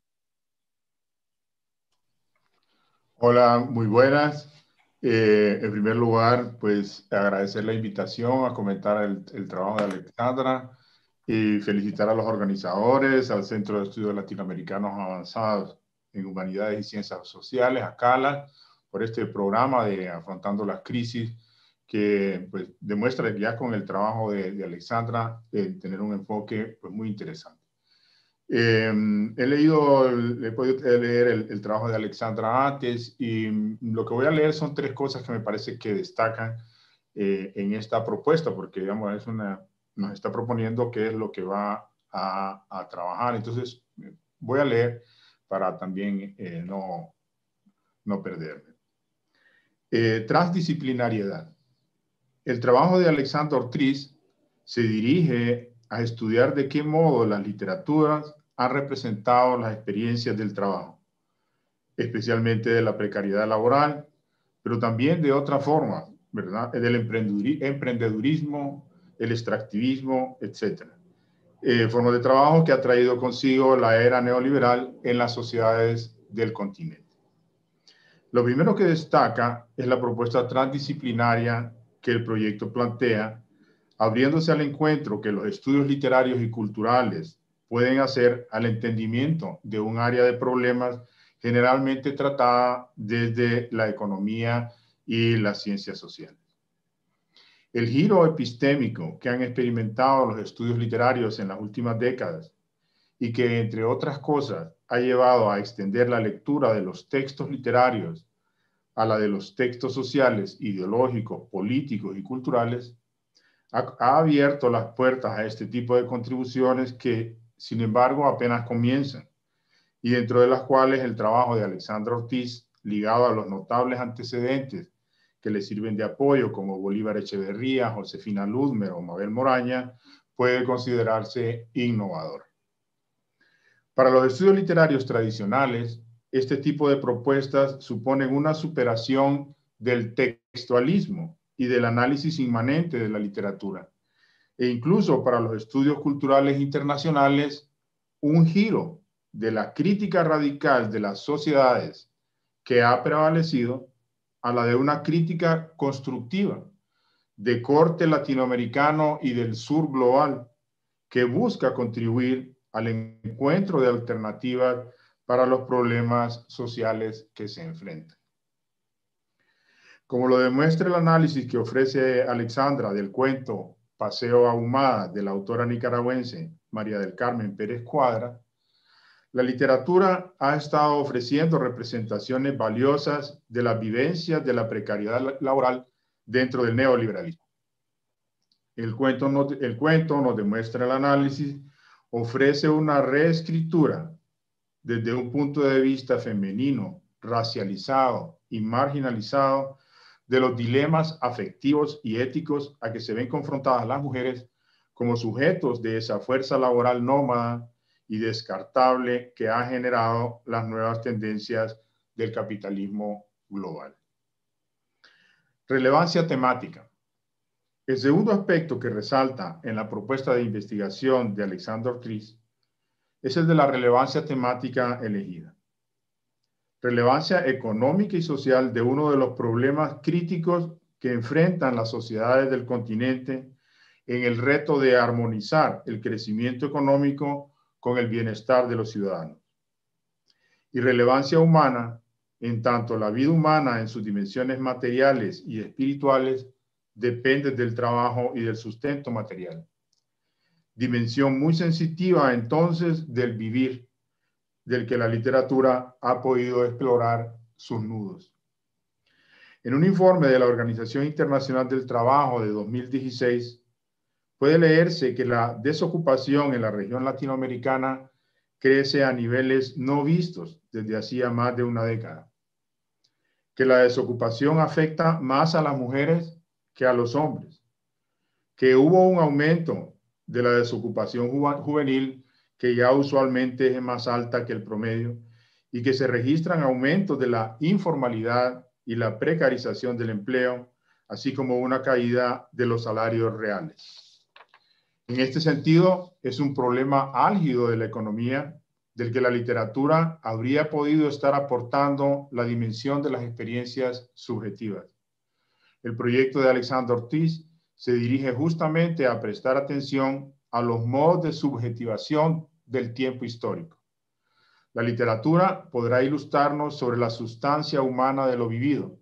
Hola, muy buenas. Eh, en primer lugar, pues agradecer la invitación a comentar el, el trabajo de Alexandra y felicitar a los organizadores, al Centro de Estudios Latinoamericanos Avanzados en Humanidades y Ciencias Sociales, ACALA, por este programa de Afrontando las Crisis que pues, demuestra ya con el trabajo de, Alexandra eh, tener un enfoque pues, muy interesante. Em, he leído, he podido leer el, trabajo de Alexandra antes y mm, lo que voy a leer son tres cosas que me parece que destacan eh, en esta propuesta, porque digamos, es una, nos está proponiendo qué es lo que va a, trabajar. Entonces, voy a leer para también eh, no, no perderme. transdisciplinariedad. El trabajo de Alexander Ortiz se dirige a estudiar de qué modo las literaturas han representado las experiencias del trabajo, especialmente de la precariedad laboral, pero también de otra forma, ¿verdad? Del emprendedurismo, el extractivismo, etc. Eh, formas de trabajo que ha traído consigo la era neoliberal en las sociedades del continente. Lo primero que destaca es la propuesta transdisciplinaria que el proyecto plantea, abriéndose al encuentro que los estudios literarios y culturales pueden hacer al entendimiento de un área de problemas generalmente tratada desde la economía y las ciencias sociales. El giro epistémico que han experimentado los estudios literarios en las últimas décadas y que, entre otras cosas, ha llevado a extender la lectura de los textos literarios a la de los textos sociales, ideológicos, políticos y culturales, ha, abierto las puertas a este tipo de contribuciones que, sin embargo, apenas comienzan, y dentro de las cuales el trabajo de Alexandra Ortiz, ligado a los notables antecedentes que le sirven de apoyo, como Bolívar Echeverría, Josefina Ludmer o Mabel Moraña, puede considerarse innovador. Para los estudios literarios tradicionales, este tipo de propuestas suponen una superación del textualismo y del análisis inmanente de la literatura, e incluso para los estudios culturales internacionales, un giro de la crítica radical de las sociedades que ha prevalecido a la de una crítica constructiva de corte latinoamericano y del sur global que busca contribuir al encuentro de alternativas para los problemas sociales que se enfrentan. Como lo demuestra el análisis que ofrece Alexandra del cuento Paseo Ahumada de la autora nicaragüense María del Carmen Pérez Cuadra, la literatura ha estado ofreciendo representaciones valiosas de las vivencias de la precariedad laboral dentro del neoliberalismo. El cuento, el cuento nos demuestra el análisis, ofrece una reescritura desde un punto de vista femenino, racializado y marginalizado de los dilemas afectivos y éticos a que se ven confrontadas las mujeres como sujetos de esa fuerza laboral nómada y descartable que ha generado las nuevas tendencias del capitalismo global. Relevancia temática. El segundo aspecto que resalta en la propuesta de investigación de Alexander Cris es el de la relevancia temática elegida. Relevancia económica y social de uno de los problemas críticos que enfrentan las sociedades del continente en el reto de armonizar el crecimiento económico con el bienestar de los ciudadanos. Y relevancia humana, en tanto la vida humana en sus dimensiones materiales y espirituales depende del trabajo y del sustento material dimensión muy sensitiva entonces del vivir, del que la literatura ha podido explorar sus nudos. En un informe de la Organización Internacional del Trabajo de 2016, puede leerse que la desocupación en la región latinoamericana crece a niveles no vistos desde hacía más de una década, que la desocupación afecta más a las mujeres que a los hombres, que hubo un aumento de la desocupación juvenil, que ya usualmente es más alta que el promedio, y que se registran aumentos de la informalidad y la precarización del empleo, así como una caída de los salarios reales. En este sentido, es un problema álgido de la economía del que la literatura habría podido estar aportando la dimensión de las experiencias subjetivas. El proyecto de Alexander Ortiz se dirige justamente a prestar atención a los modos de subjetivación del tiempo histórico. La literatura podrá ilustrarnos sobre la sustancia humana de lo vivido,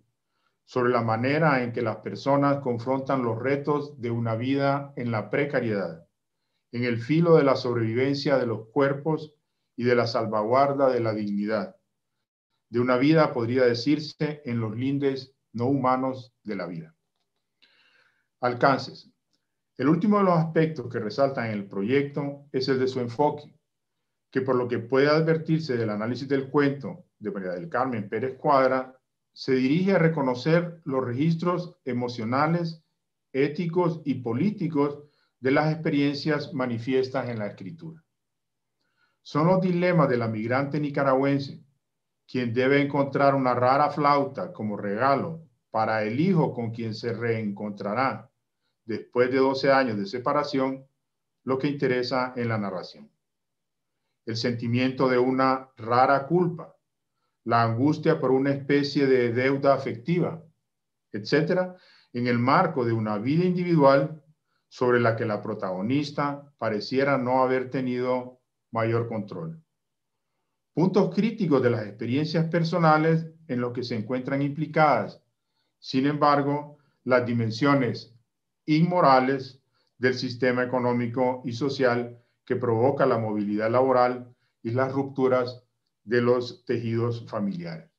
sobre la manera en que las personas confrontan los retos de una vida en la precariedad, en el filo de la sobrevivencia de los cuerpos y de la salvaguarda de la dignidad, de una vida, podría decirse, en los lindes no humanos de la vida. Alcances. El último de los aspectos que resaltan en el proyecto es el de su enfoque, que por lo que puede advertirse del análisis del cuento de María del Carmen Pérez Cuadra, se dirige a reconocer los registros emocionales, éticos y políticos de las experiencias manifiestas en la escritura. Son los dilemas de la migrante nicaragüense, quien debe encontrar una rara flauta como regalo para el hijo con quien se reencontrará después de 12 años de separación, lo que interesa en la narración. El sentimiento de una rara culpa, la angustia por una especie de deuda afectiva, etcétera, en el marco de una vida individual sobre la que la protagonista pareciera no haber tenido mayor control. Puntos críticos de las experiencias personales en los que se encuentran implicadas. Sin embargo, las dimensiones inmorales del sistema económico y social que provoca la movilidad laboral y las rupturas de los tejidos familiares.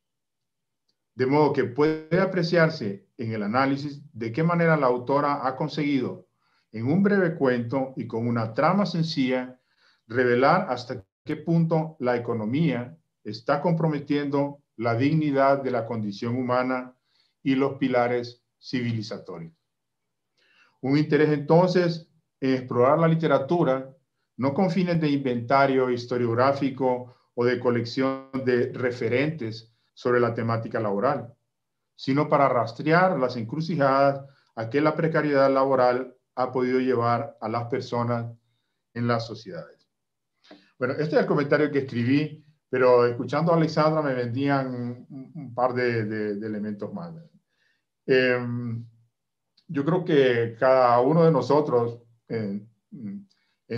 De modo que puede apreciarse en el análisis de qué manera la autora ha conseguido, en un breve cuento y con una trama sencilla, revelar hasta qué punto la economía está comprometiendo la dignidad de la condición humana y los pilares civilizatorios. Un interés entonces en explorar la literatura, no con fines de inventario historiográfico o de colección de referentes sobre la temática laboral, sino para rastrear las encrucijadas a que la precariedad laboral ha podido llevar a las personas en las sociedades. Bueno, este es el comentario que escribí, pero escuchando a Alexandra me vendían un, par de, elementos más. Eh, yo creo que cada uno de nosotros en,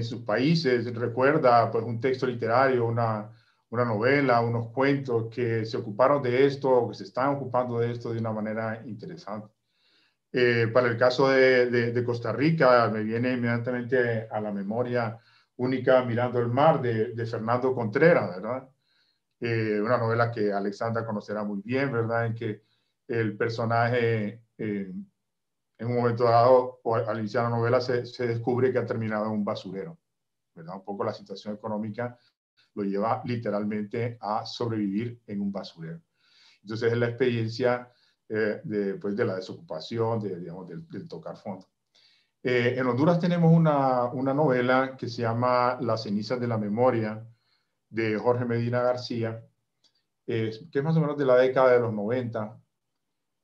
sus países recuerda pues, un texto literario, una, una novela, unos cuentos que se ocuparon de esto o que se están ocupando de esto de una manera interesante. Eh, para el caso de, de, Costa Rica, me viene inmediatamente a la memoria única Mirando el Mar de, de Fernando Contreras, ¿verdad? Eh, una novela que Alexandra conocerá muy bien, ¿verdad? En que el personaje eh, en un momento dado, al iniciar la novela, se, descubre que ha terminado en un basurero. ¿verdad? Un poco la situación económica lo lleva literalmente a sobrevivir en un basurero. Entonces es la experiencia eh, de, pues, la desocupación, de, digamos, del, tocar fondo. Eh, en Honduras tenemos una, novela que se llama Las cenizas de la memoria, de Jorge Medina García, que es más o menos de la década de los 90,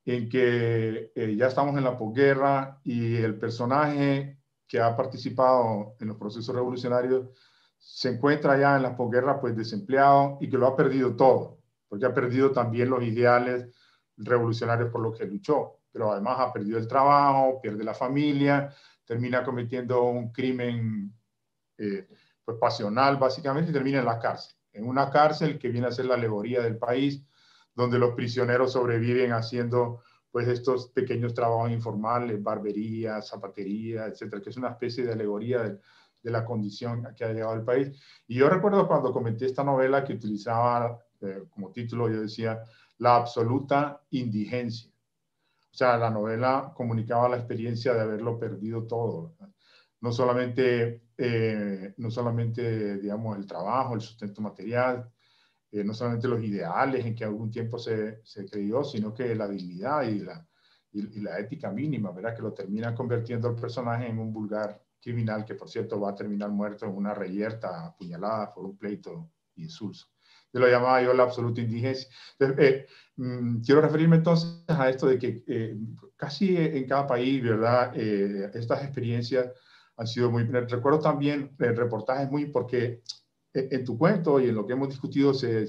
en que eh, ya estamos en la posguerra y el personaje que ha participado en los procesos revolucionarios se encuentra ya en la posguerra pues desempleado y que lo ha perdido todo, porque ha perdido también los ideales revolucionarios por los que luchó, pero además ha perdido el trabajo, pierde la familia, termina cometiendo un crimen eh, pues pasional básicamente y termina en la cárcel, en una cárcel que viene a ser la alegoría del país donde los prisioneros sobreviven haciendo pues estos pequeños trabajos informales, barbería, zapatería, etcétera, que es una especie de alegoría de, la condición a que ha llegado el país. Y yo recuerdo cuando comenté esta novela que utilizaba eh, como título, yo decía, la absoluta indigencia. O sea, la novela comunicaba la experiencia de haberlo perdido todo. No solamente, eh, no solamente, digamos, el trabajo, el sustento material, eh, no solamente los ideales en que algún tiempo se, se creyó, sino que la dignidad y la, y, la ética mínima, ¿verdad? Que lo termina convirtiendo al personaje en un vulgar criminal que, por cierto, va a terminar muerto en una reyerta apuñalada por un pleito insulso. Yo lo llamaba yo la absoluta indigencia. Eh, mm, quiero referirme entonces a esto de que eh, casi en cada país, ¿verdad? estas experiencias han sido muy... Recuerdo también reportajes muy... porque en tu cuento y en lo que hemos discutido se,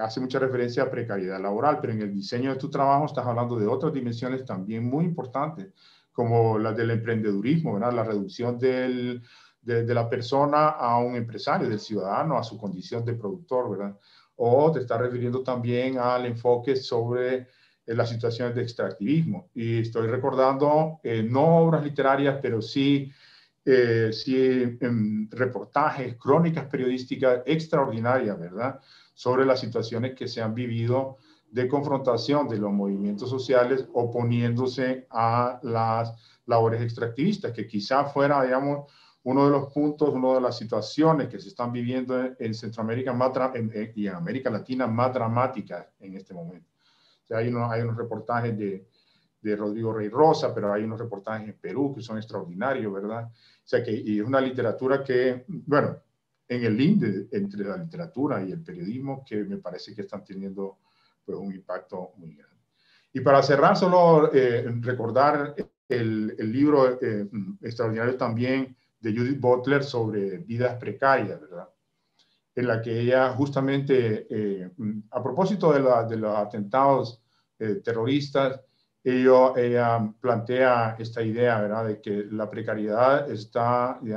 hace mucha referencia a precariedad laboral, pero en el diseño de tu trabajo estás hablando de otras dimensiones también muy importantes, como las del emprendedurismo, ¿verdad? la reducción de, la persona a un empresario, del ciudadano a su condición de productor, ¿verdad? O te estás refiriendo también al enfoque sobre eh, las situaciones de extractivismo. Y estoy recordando eh, no obras literarias, pero sí eh, reportajes, crónicas periodísticas extraordinarias, ¿verdad? Sobre las situaciones que se han vivido de confrontación de los movimientos sociales oponiéndose a las labores extractivistas, que quizá fuera, digamos, uno de los puntos, una de las situaciones que se están viviendo en, Centroamérica más y en América Latina más dramáticas en este momento. O sea, hay unos reportajes de, de Rodrigo Rey Rosa, pero hay unos reportajes en Perú que son extraordinarios, ¿verdad? O sea que y es una literatura que, bueno, en el link entre la literatura y el periodismo que me parece que están teniendo pues un impacto muy grande. Y para cerrar, solo eh, recordar el, libro eh, extraordinario también de Judith Butler sobre vidas precarias, ¿verdad? En la que ella justamente, eh, a propósito de, de los atentados terroristas, ella plantea esta idea de que la precariedad está, eh,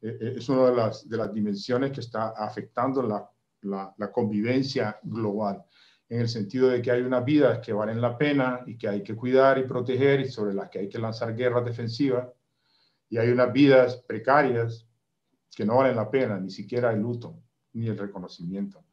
eh, es una de las, dimensiones que está afectando la convivencia global, en el sentido de que hay unas vidas que valen la pena y que hay que cuidar y proteger y sobre las que hay que lanzar guerras defensivas, y hay unas vidas precarias que no valen la pena, ni siquiera el luto, ni el reconocimiento.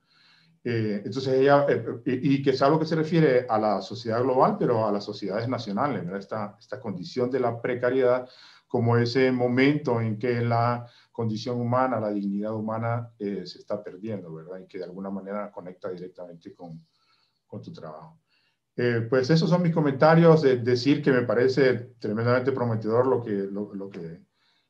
Eh, entonces ella, eh, eh, y, que es algo que se refiere a la sociedad global, pero a las sociedades nacionales, ¿verdad? Esta, esta condición de la precariedad como ese momento en que la condición humana, la dignidad humana se está perdiendo, ¿verdad? Y que de alguna manera conecta directamente con, con tu trabajo. pues esos son mis comentarios, de decir que me parece tremendamente prometedor lo que, lo, que,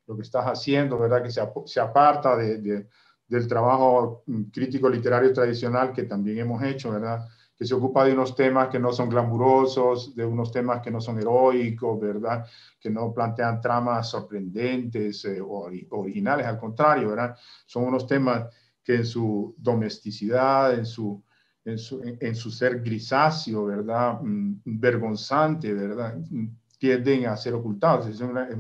lo que estás haciendo, ¿verdad? Que se, se aparta de del trabajo mm, crítico literario tradicional que también hemos hecho, ¿verdad? Que se ocupa de unos temas que no son glamurosos, de unos temas que no son heroicos, ¿verdad? Que no plantean tramas sorprendentes eh, o originales, al contrario, ¿verdad? Son unos temas que en su domesticidad, en su, en su, en su ser grisáceo, ¿verdad? Mm, vergonzante, ¿verdad? Mm, tienden a ser ocultados. Es una, es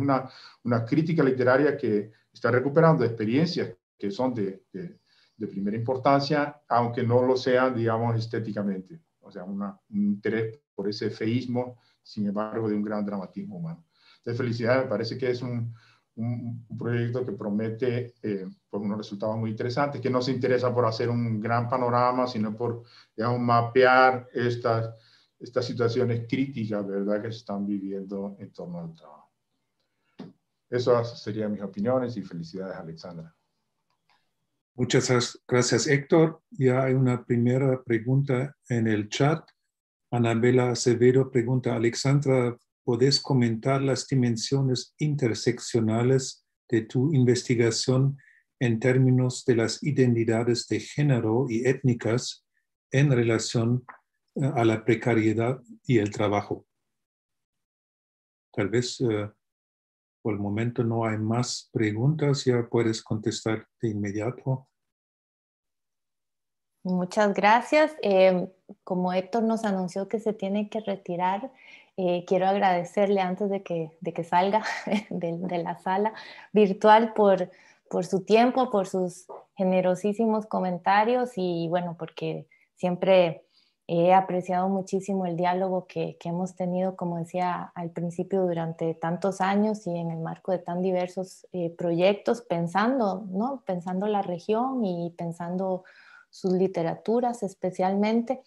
una crítica literaria que está recuperando experiencias que son de, de, primera importancia, aunque no lo sean, digamos, estéticamente. O sea, un interés por ese feísmo, sin embargo, de un gran dramatismo humano. De felicidad, me parece que es un, un, proyecto que promete eh, pues, unos resultados muy interesantes, que no se interesa por hacer un gran panorama, sino por, digamos, mapear estas, estas situaciones críticas, ¿verdad?, que se están viviendo en torno al trabajo. Esas serían mis opiniones y felicidades, Alexandra. Muchas gracias, Héctor. Ya hay una primera pregunta en el chat. Anabela Severo pregunta, Alexandra, ¿podés comentar las dimensiones interseccionales de tu investigación en términos de las identidades de género y étnicas en relación eh, a la precariedad y el trabajo? Tal vez eh, por el momento no hay más preguntas, ya puedes contestar de inmediato. Muchas gracias. Eh, como Héctor nos anunció que se tiene que retirar, eh, quiero agradecerle antes de que, de que salga de, de, la sala virtual por, por su tiempo, por sus generosísimos comentarios y bueno, porque siempre He apreciado muchísimo el diálogo que, que, hemos tenido, como decía al principio, durante tantos años y en el marco de tan diversos eh, proyectos, pensando, ¿no? Pensando la región y pensando sus literaturas especialmente.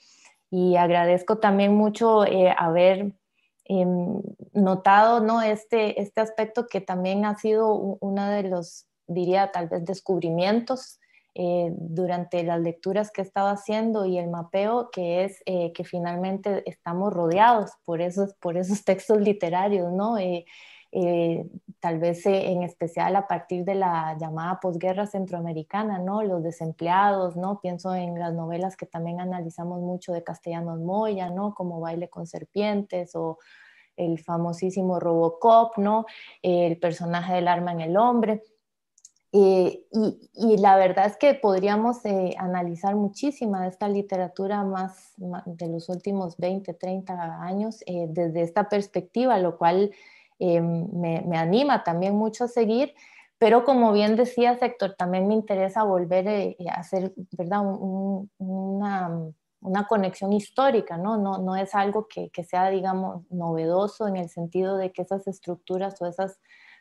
Y agradezco también mucho eh, haber em, notado, ¿no? Este, este aspecto que también ha sido uno de los, diría, tal vez descubrimientos eh, durante las lecturas que he estado haciendo y el mapeo, que es eh, que finalmente estamos rodeados por esos, por esos textos literarios, ¿no? Eh, tal vez en especial a partir de la llamada posguerra centroamericana, ¿no? Los desempleados, ¿no? Pienso en las novelas que también analizamos mucho de Castellanos Moya, ¿no? Como Baile con Serpientes o el famosísimo Robocop, ¿no? el personaje del arma en el hombre. Eh, y, la verdad es que podríamos eh, analizar muchísima de esta literatura más, de los últimos 20, 30 años eh, desde esta perspectiva, lo cual me, anima también mucho a seguir. Pero como bien decía sector también me interesa volver a hacer ¿verdad? una, conexión histórica, ¿no? es algo que, que sea, digamos, novedoso en el sentido de que esas estructuras o esas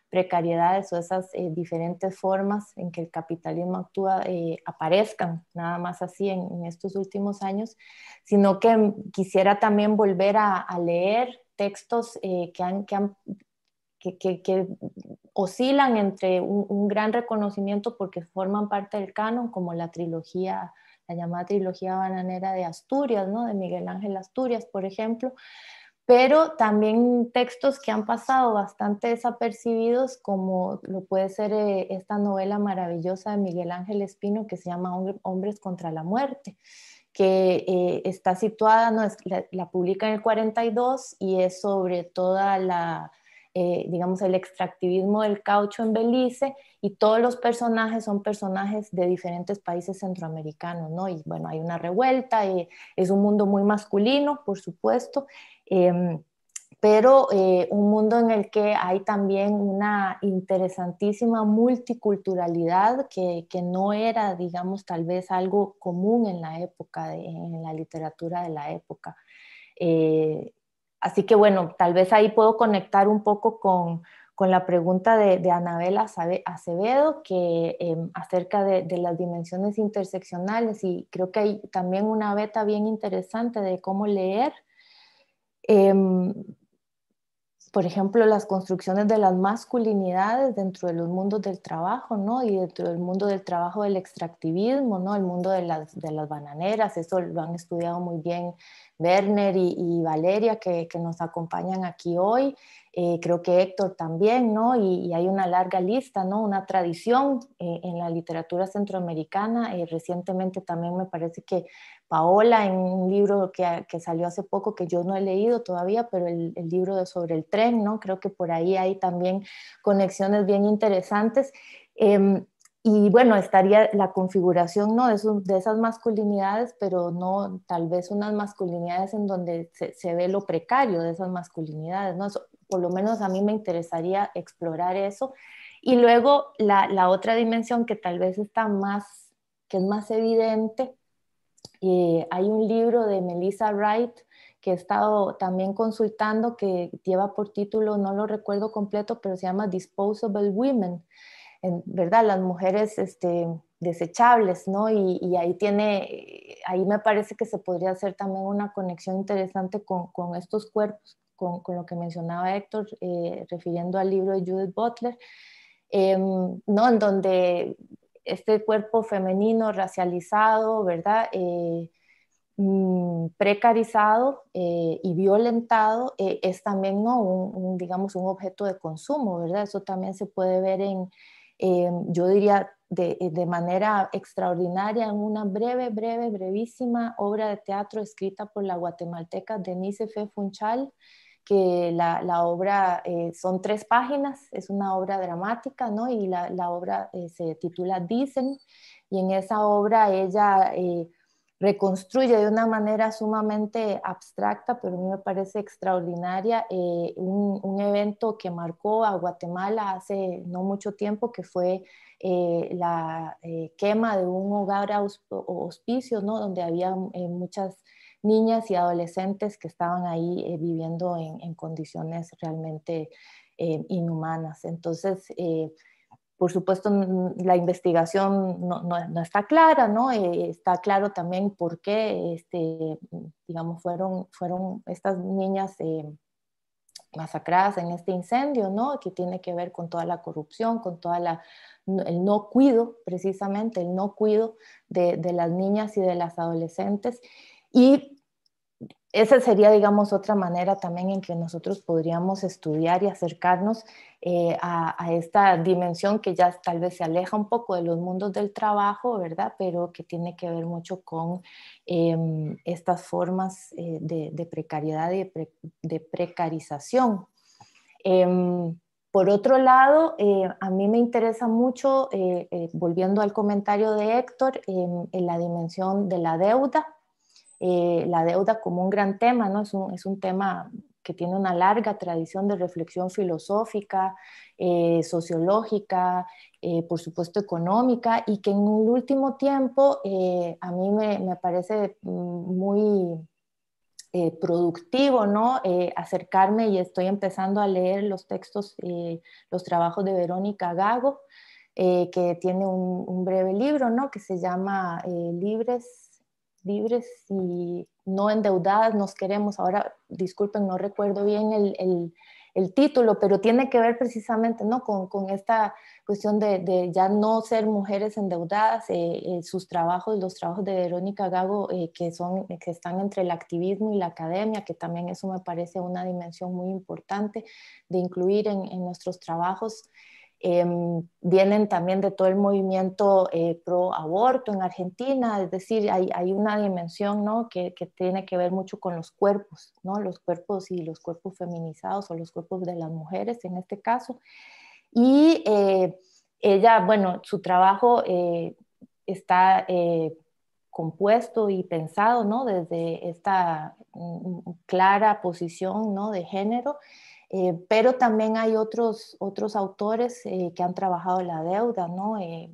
precariedades o esas eh, diferentes formas en que el capitalismo actúa eh, aparezcan, nada más así en, estos últimos años, sino que quisiera también volver a, leer textos eh, que, oscilan entre un, un, gran reconocimiento porque forman parte del canon, como la trilogía la llamada trilogía bananera de Asturias, ¿no? de Miguel Ángel Asturias, por ejemplo, pero también textos que han pasado bastante desapercibidos, como lo puede ser eh, esta novela maravillosa de Miguel Ángel Espino que se llama Hombres contra la Muerte, que eh, está situada, no, la, publica en el 42 y es sobre toda la eh, digamos, el extractivismo del caucho en Belice y todos los personajes son personajes de diferentes países centroamericanos, ¿no? Y bueno, hay una revuelta, y es un mundo muy masculino, por supuesto. Em, pero eh, un mundo en el que hay también una interesantísima multiculturalidad que, que, no era, digamos, tal vez algo común en la época, de, en la literatura de la época. Eh, Así que bueno, tal vez ahí puedo conectar un poco con, la pregunta de, de, Anabel Acevedo que, em, acerca de, las dimensiones interseccionales y creo que hay también una beta bien interesante de cómo leer. Em, por ejemplo, las construcciones de las masculinidades dentro de los mundos del trabajo, ¿no? Y dentro del mundo del trabajo del extractivismo, ¿no? El mundo de las, bananeras, eso lo han estudiado muy bien Werner y, Valeria, que, nos acompañan aquí hoy, eh, creo que Héctor también, ¿no? Y, hay una larga lista, ¿no? Una tradición eh, en la literatura centroamericana, y recientemente también me parece que Paola en un libro que, que, salió hace poco que yo no he leído todavía, pero el, libro de sobre el tren, ¿no? Creo que por ahí hay también conexiones bien interesantes. Em, y bueno, estaría la configuración ¿no? de, esas masculinidades, pero no tal vez unas masculinidades en donde se, ve lo precario de esas masculinidades, ¿no? por lo menos a mí me interesaría explorar eso. Y luego la, la otra dimensión que tal vez está más, que es más evidente, eh, hay un libro de Melissa Wright que he estado también consultando que lleva por título, no lo recuerdo completo, pero se llama Disposable Women, ¿verdad? Las mujeres este, desechables, ¿no? Y, ahí tiene, ahí me parece que se podría hacer también una conexión interesante con, estos cuerpos, con, lo que mencionaba Héctor, eh, refiriendo al libro de Judith Butler. Em, ¿no? en donde este cuerpo femenino racializado, eh, mm, precarizado eh, y violentado eh, es también, ¿no? Un, digamos, un objeto de consumo, Eso también se puede ver en, yo diría, de, de, manera extraordinaria en una breve, breve, brevísima obra de teatro escrita por la guatemalteca Denise F. Funchal, que la, obra eh, son tres páginas, es una obra dramática, ¿no? Y la, obra eh, se titula Dicen, y en esa obra ella eh, reconstruye de una manera sumamente abstracta, pero a mí me parece extraordinaria, un, evento que marcó a Guatemala hace no mucho tiempo, que fue la quema de un hogar hospicio, ¿no? Donde había muchas niñas y adolescentes que estaban ahí eh, viviendo en, condiciones realmente eh, inhumanas. Entonces, eh, por supuesto, la investigación no, está clara, ¿no? está claro también por qué, este, digamos, fueron, fueron estas niñas masacradas en este incendio, ¿no? Que tiene que ver con toda la corrupción, con toda la el no cuido, precisamente, el no cuido de, de las niñas y de las adolescentes. Y esa sería, digamos, otra manera también en que nosotros podríamos estudiar y acercarnos eh, a, esta dimensión que ya tal vez se aleja un poco de los mundos del trabajo, ¿verdad? Pero que tiene que ver mucho con em, estas formas eh, de, precariedad y de, de precarización. Em, por otro lado, eh, a mí me interesa mucho, volviendo al comentario de Héctor, em, en la dimensión de la deuda eh, la deuda como un gran tema, ¿no? Es un, tema que tiene una larga tradición de reflexión filosófica, eh, sociológica, eh, por supuesto económica, y que en un último tiempo a mí me, parece mm, muy productivo, ¿no? acercarme y estoy empezando a leer los textos, los trabajos de Verónica Gago, que tiene un, breve libro, ¿no? Que se llama Libres libres y no endeudadas nos queremos. Ahora, disculpen, no recuerdo bien el, título, pero tiene que ver precisamente ¿no? con, esta cuestión de, ya no ser mujeres endeudadas, eh, eh, sus trabajos, los trabajos de Verónica Gago, eh, que, son, que están entre el activismo y la academia, que también eso me parece una dimensión muy importante de incluir en, en nuestros trabajos. Em, vienen también de todo el movimiento eh, pro aborto en Argentina, es decir, hay, una dimensión que, tiene que ver mucho con los cuerpos, los cuerpos y los cuerpos feminizados o los cuerpos de las mujeres en este caso. Y eh, ella, bueno, su trabajo eh, está compuesto y pensado desde esta mm, mm, clara posición de género eh, pero también hay otros, otros autores eh, que han trabajado la deuda, ¿no? Eh,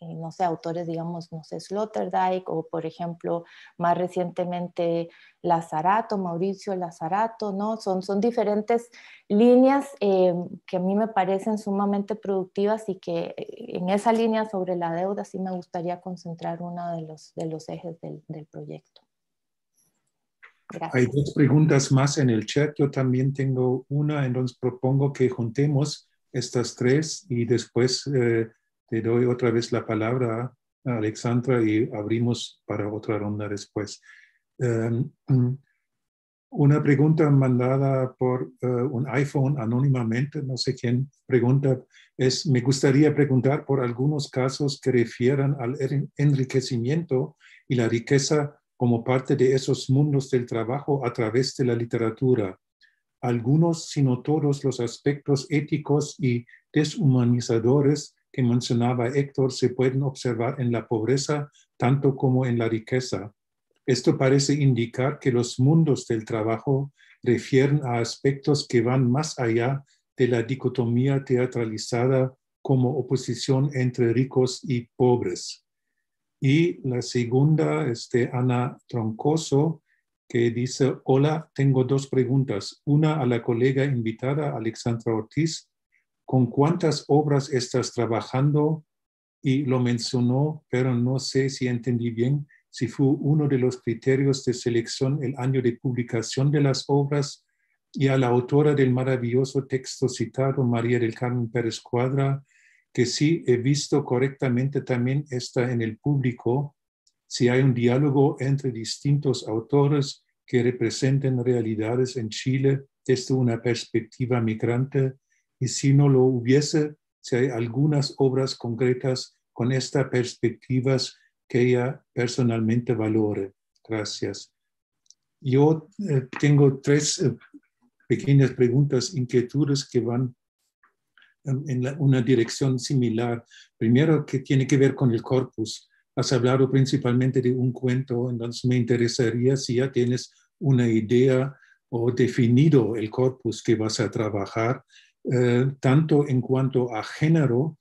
no sé, autores, digamos, no sé, Sloterdijk o, por ejemplo, más recientemente Lazarato, Mauricio Lazarato, ¿no? Son, diferentes líneas que a mí me parecen sumamente productivas y que en esa línea sobre la deuda sí me gustaría concentrar uno de los, ejes del proyecto. Hay dos preguntas más en el chat. Yo también tengo una, entonces propongo que juntemos estas tres y después eh, te doy otra vez la palabra a Alexandra y abrimos para otra ronda después. Em, mm, una pregunta mandada por eh, un iPhone anónimamente, no sé quién pregunta, es, me gustaría preguntar por algunos casos que refieran al enriquecimiento y la riqueza como parte de esos mundos del trabajo a través de la literatura, algunos, sino todos los aspectos éticos y deshumanizadores que mencionaba Héctor se pueden observar en la pobreza tanto como en la riqueza. Esto parece indicar que los mundos del trabajo refieren a aspectos que van más allá de la dicotomía teatralizada como oposición entre ricos y pobres. Y la segunda es este, Ana Troncoso, que dice, hola, tengo dos preguntas. Una a la colega invitada, Alexandra Ortiz, ¿con cuántas obras estás trabajando? Y lo mencionó, pero no sé si entendí bien si fue uno de los criterios de selección el año de publicación de las obras y a la autora del maravilloso texto citado, María del Carmen Pérez Cuadra, que si he visto correctamente también está en el público, si hay un diálogo entre distintos autores que representen realidades en Chile desde una perspectiva migrante, y si no lo hubiese, si hay algunas obras concretas con estas perspectivas que ella personalmente valore. Gracias. Yo eh, tengo tres eh, pequeñas preguntas, inquietudes que van en una dirección similar. Primero, que tiene que ver con el corpus. Has hablado principalmente de un cuento, entonces me interesaría si ya tienes una idea o definido el corpus que vas a trabajar, eh, tanto en cuanto a género,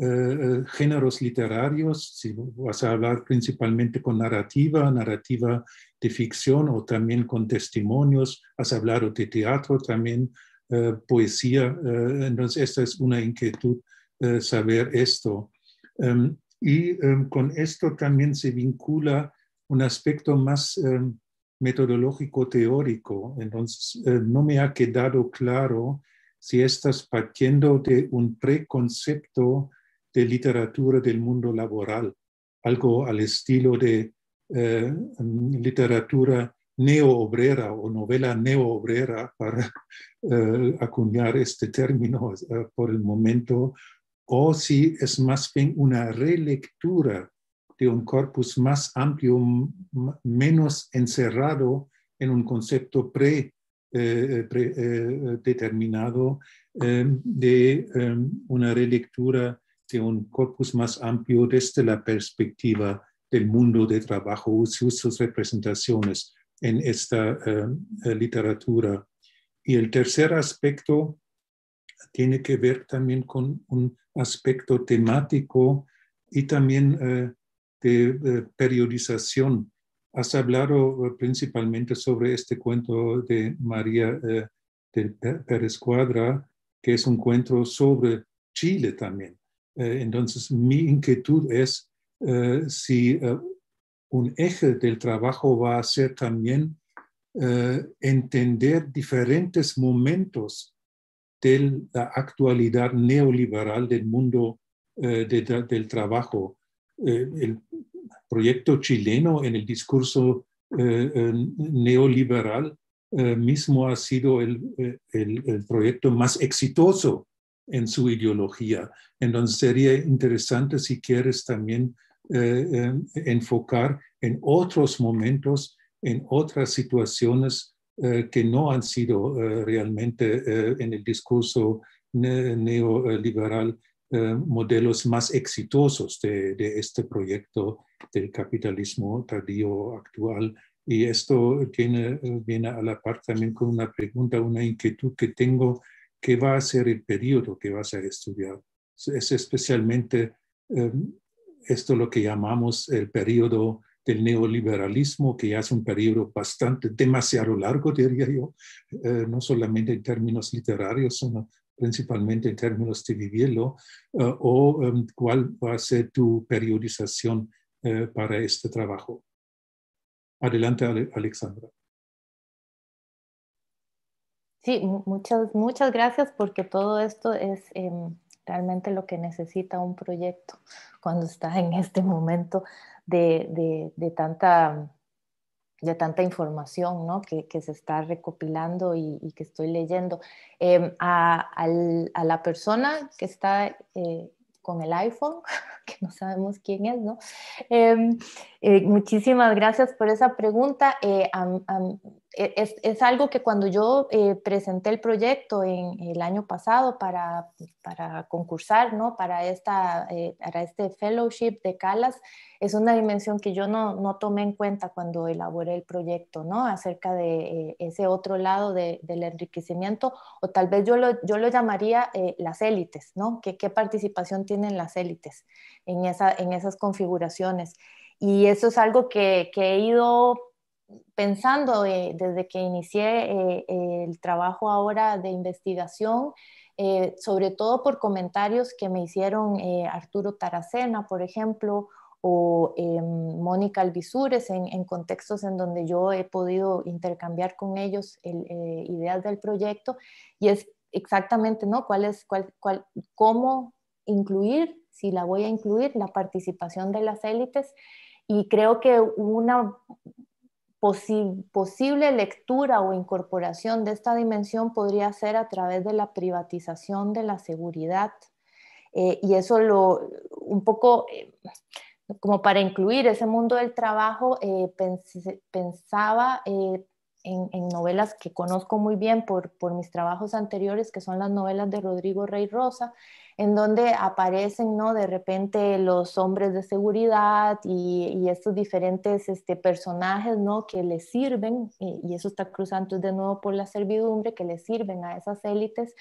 eh, géneros literarios, si vas a hablar principalmente con narrativa, narrativa de ficción o también con testimonios, has hablado de teatro también, eh, poesía. Eh, entonces, esta es una inquietud eh, saber esto. Em, y em, con esto también se vincula un aspecto más em, metodológico teórico. Entonces, no me ha quedado claro si estás partiendo de un preconcepto de literatura del mundo laboral, algo al estilo de literatura neo-obrera o novela neo-obrera para eh, acuñar este término eh, por el momento, o si es más bien una relectura de un corpus más amplio, menos encerrado en un concepto pre, eh, determinado de una relectura de un corpus más amplio desde la perspectiva del mundo de trabajo, y sus representaciones en esta eh, eh, literatura. Y el tercer aspecto tiene que ver también con un aspecto temático y también eh, de periodización. Has hablado principalmente sobre este cuento de María de Pérez Cuadra, que es un cuento sobre Chile también. entonces, mi inquietud es si un eje del trabajo va a ser también eh, entender diferentes momentos de la actualidad neoliberal del mundo eh, del trabajo. Eh, el proyecto chileno en el discurso neoliberal mismo ha sido el, el proyecto más exitoso en su ideología. Entonces sería interesante si quieres también eh, eh, enfocar en otros momentos, en otras situaciones eh, que no han sido realmente en el discurso neoliberal modelos más exitosos de, este proyecto del capitalismo tardío actual. Y esto tiene, viene a la par también con una pregunta, una inquietud que tengo, ¿qué va a ser el periodo que vas a estudiar? Es especialmente esto lo que llamamos el periodo del neoliberalismo, que ya es un periodo bastante, demasiado largo, diría yo, eh, no solamente en términos literarios, sino principalmente en términos de vivirlo, eh, o em, cuál va a ser tu periodización eh, para este trabajo. Adelante, Alexandra. Sí, muchas, muchas gracias porque todo esto es... Em, realmente lo que necesita un proyecto cuando está en este momento de, tanta información que, se está recopilando y, que estoy leyendo. Em, a, la persona que está eh, con el iPhone, no sabemos quién es, ¿no? Em, eh, muchísimas gracias por esa pregunta. Eh, e, es, algo que cuando yo eh, presenté el proyecto en el año pasado para, concursar, ¿no? Para, esta, para este fellowship de Calas, es una dimensión que yo no, tomé en cuenta cuando elaboré el proyecto, ¿no? Acerca de ese otro lado del enriquecimiento, o tal vez yo lo, yo lo llamaría las élites, ¿no? ¿Qué participación tienen las élites? en, esa, en esas configuraciones. Y eso es algo que, he ido pensando eh, desde que inicié eh, el trabajo ahora de investigación, eh, sobre todo por comentarios que me hicieron Arturo Taracena, por ejemplo, o em, Mónica Alvisures en, contextos en donde yo he podido intercambiar con ellos el, ideas del proyecto. Y es exactamente, ¿no? ¿Cuál es, cuál, ¿Cómo incluir si la voy a incluir, la participación de las élites. Y creo que una posible lectura o incorporación de esta dimensión podría ser a través de la privatización de la seguridad. Eh, y eso lo, un poco... Eh, como para incluir ese mundo del trabajo, eh, pensaba en, novelas que conozco muy bien por, por, mis trabajos anteriores, que son las novelas de Rodrigo Rey Rosa, en donde aparecen ¿no? de repente los hombres de seguridad y, estos diferentes este, personajes ¿no? que les sirven, y, y eso está cruzando de nuevo por la servidumbre, que les sirven a esas élites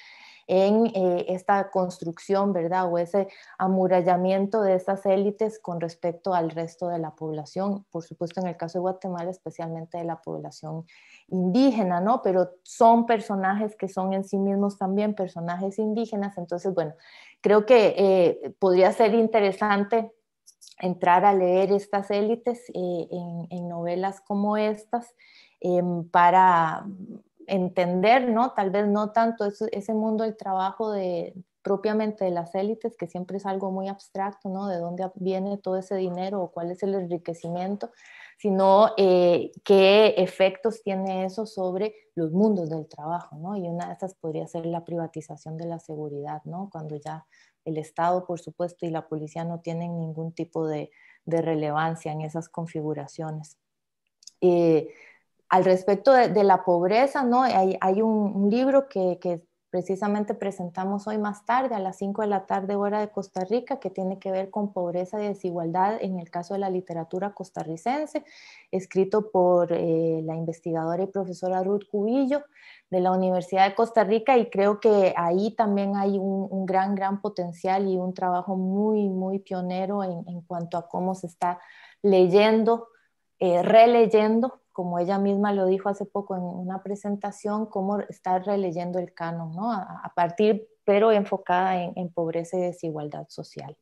en eh, esta construcción, ¿verdad? O ese amurallamiento de estas élites con respecto al resto de la población, por supuesto en el caso de Guatemala, especialmente de la población indígena, ¿no? Pero son personajes que son en sí mismos también personajes indígenas, entonces, bueno, creo que eh, podría ser interesante entrar a leer estas élites eh, en, novelas como estas em, para, entender, ¿no? Tal vez no tanto ese mundo del trabajo de, propiamente de las élites, que siempre es algo muy abstracto, ¿no? De dónde viene todo ese dinero o cuál es el enriquecimiento, sino eh, qué efectos tiene eso sobre los mundos del trabajo, ¿no? Y una de esas podría ser la privatización de la seguridad, ¿no? Cuando ya el Estado, por supuesto, y la policía no tienen ningún tipo de, relevancia en esas configuraciones. Eh, al respecto de, la pobreza, ¿no? Hay, un, libro que, precisamente presentamos hoy más tarde, a las 5 de la tarde hora de Costa Rica, que tiene que ver con pobreza y desigualdad en el caso de la literatura costarricense, escrito por eh, la investigadora y profesora Ruth Cubillo de la Universidad de Costa Rica y creo que ahí también hay un, gran, gran potencial y un trabajo muy, muy pionero en, cuanto a cómo se está leyendo, eh, releyendo como ella misma lo dijo hace poco en una presentación, cómo estar releyendo el canon, ¿no? A, partir, pero enfocada en, pobreza y desigualdad social.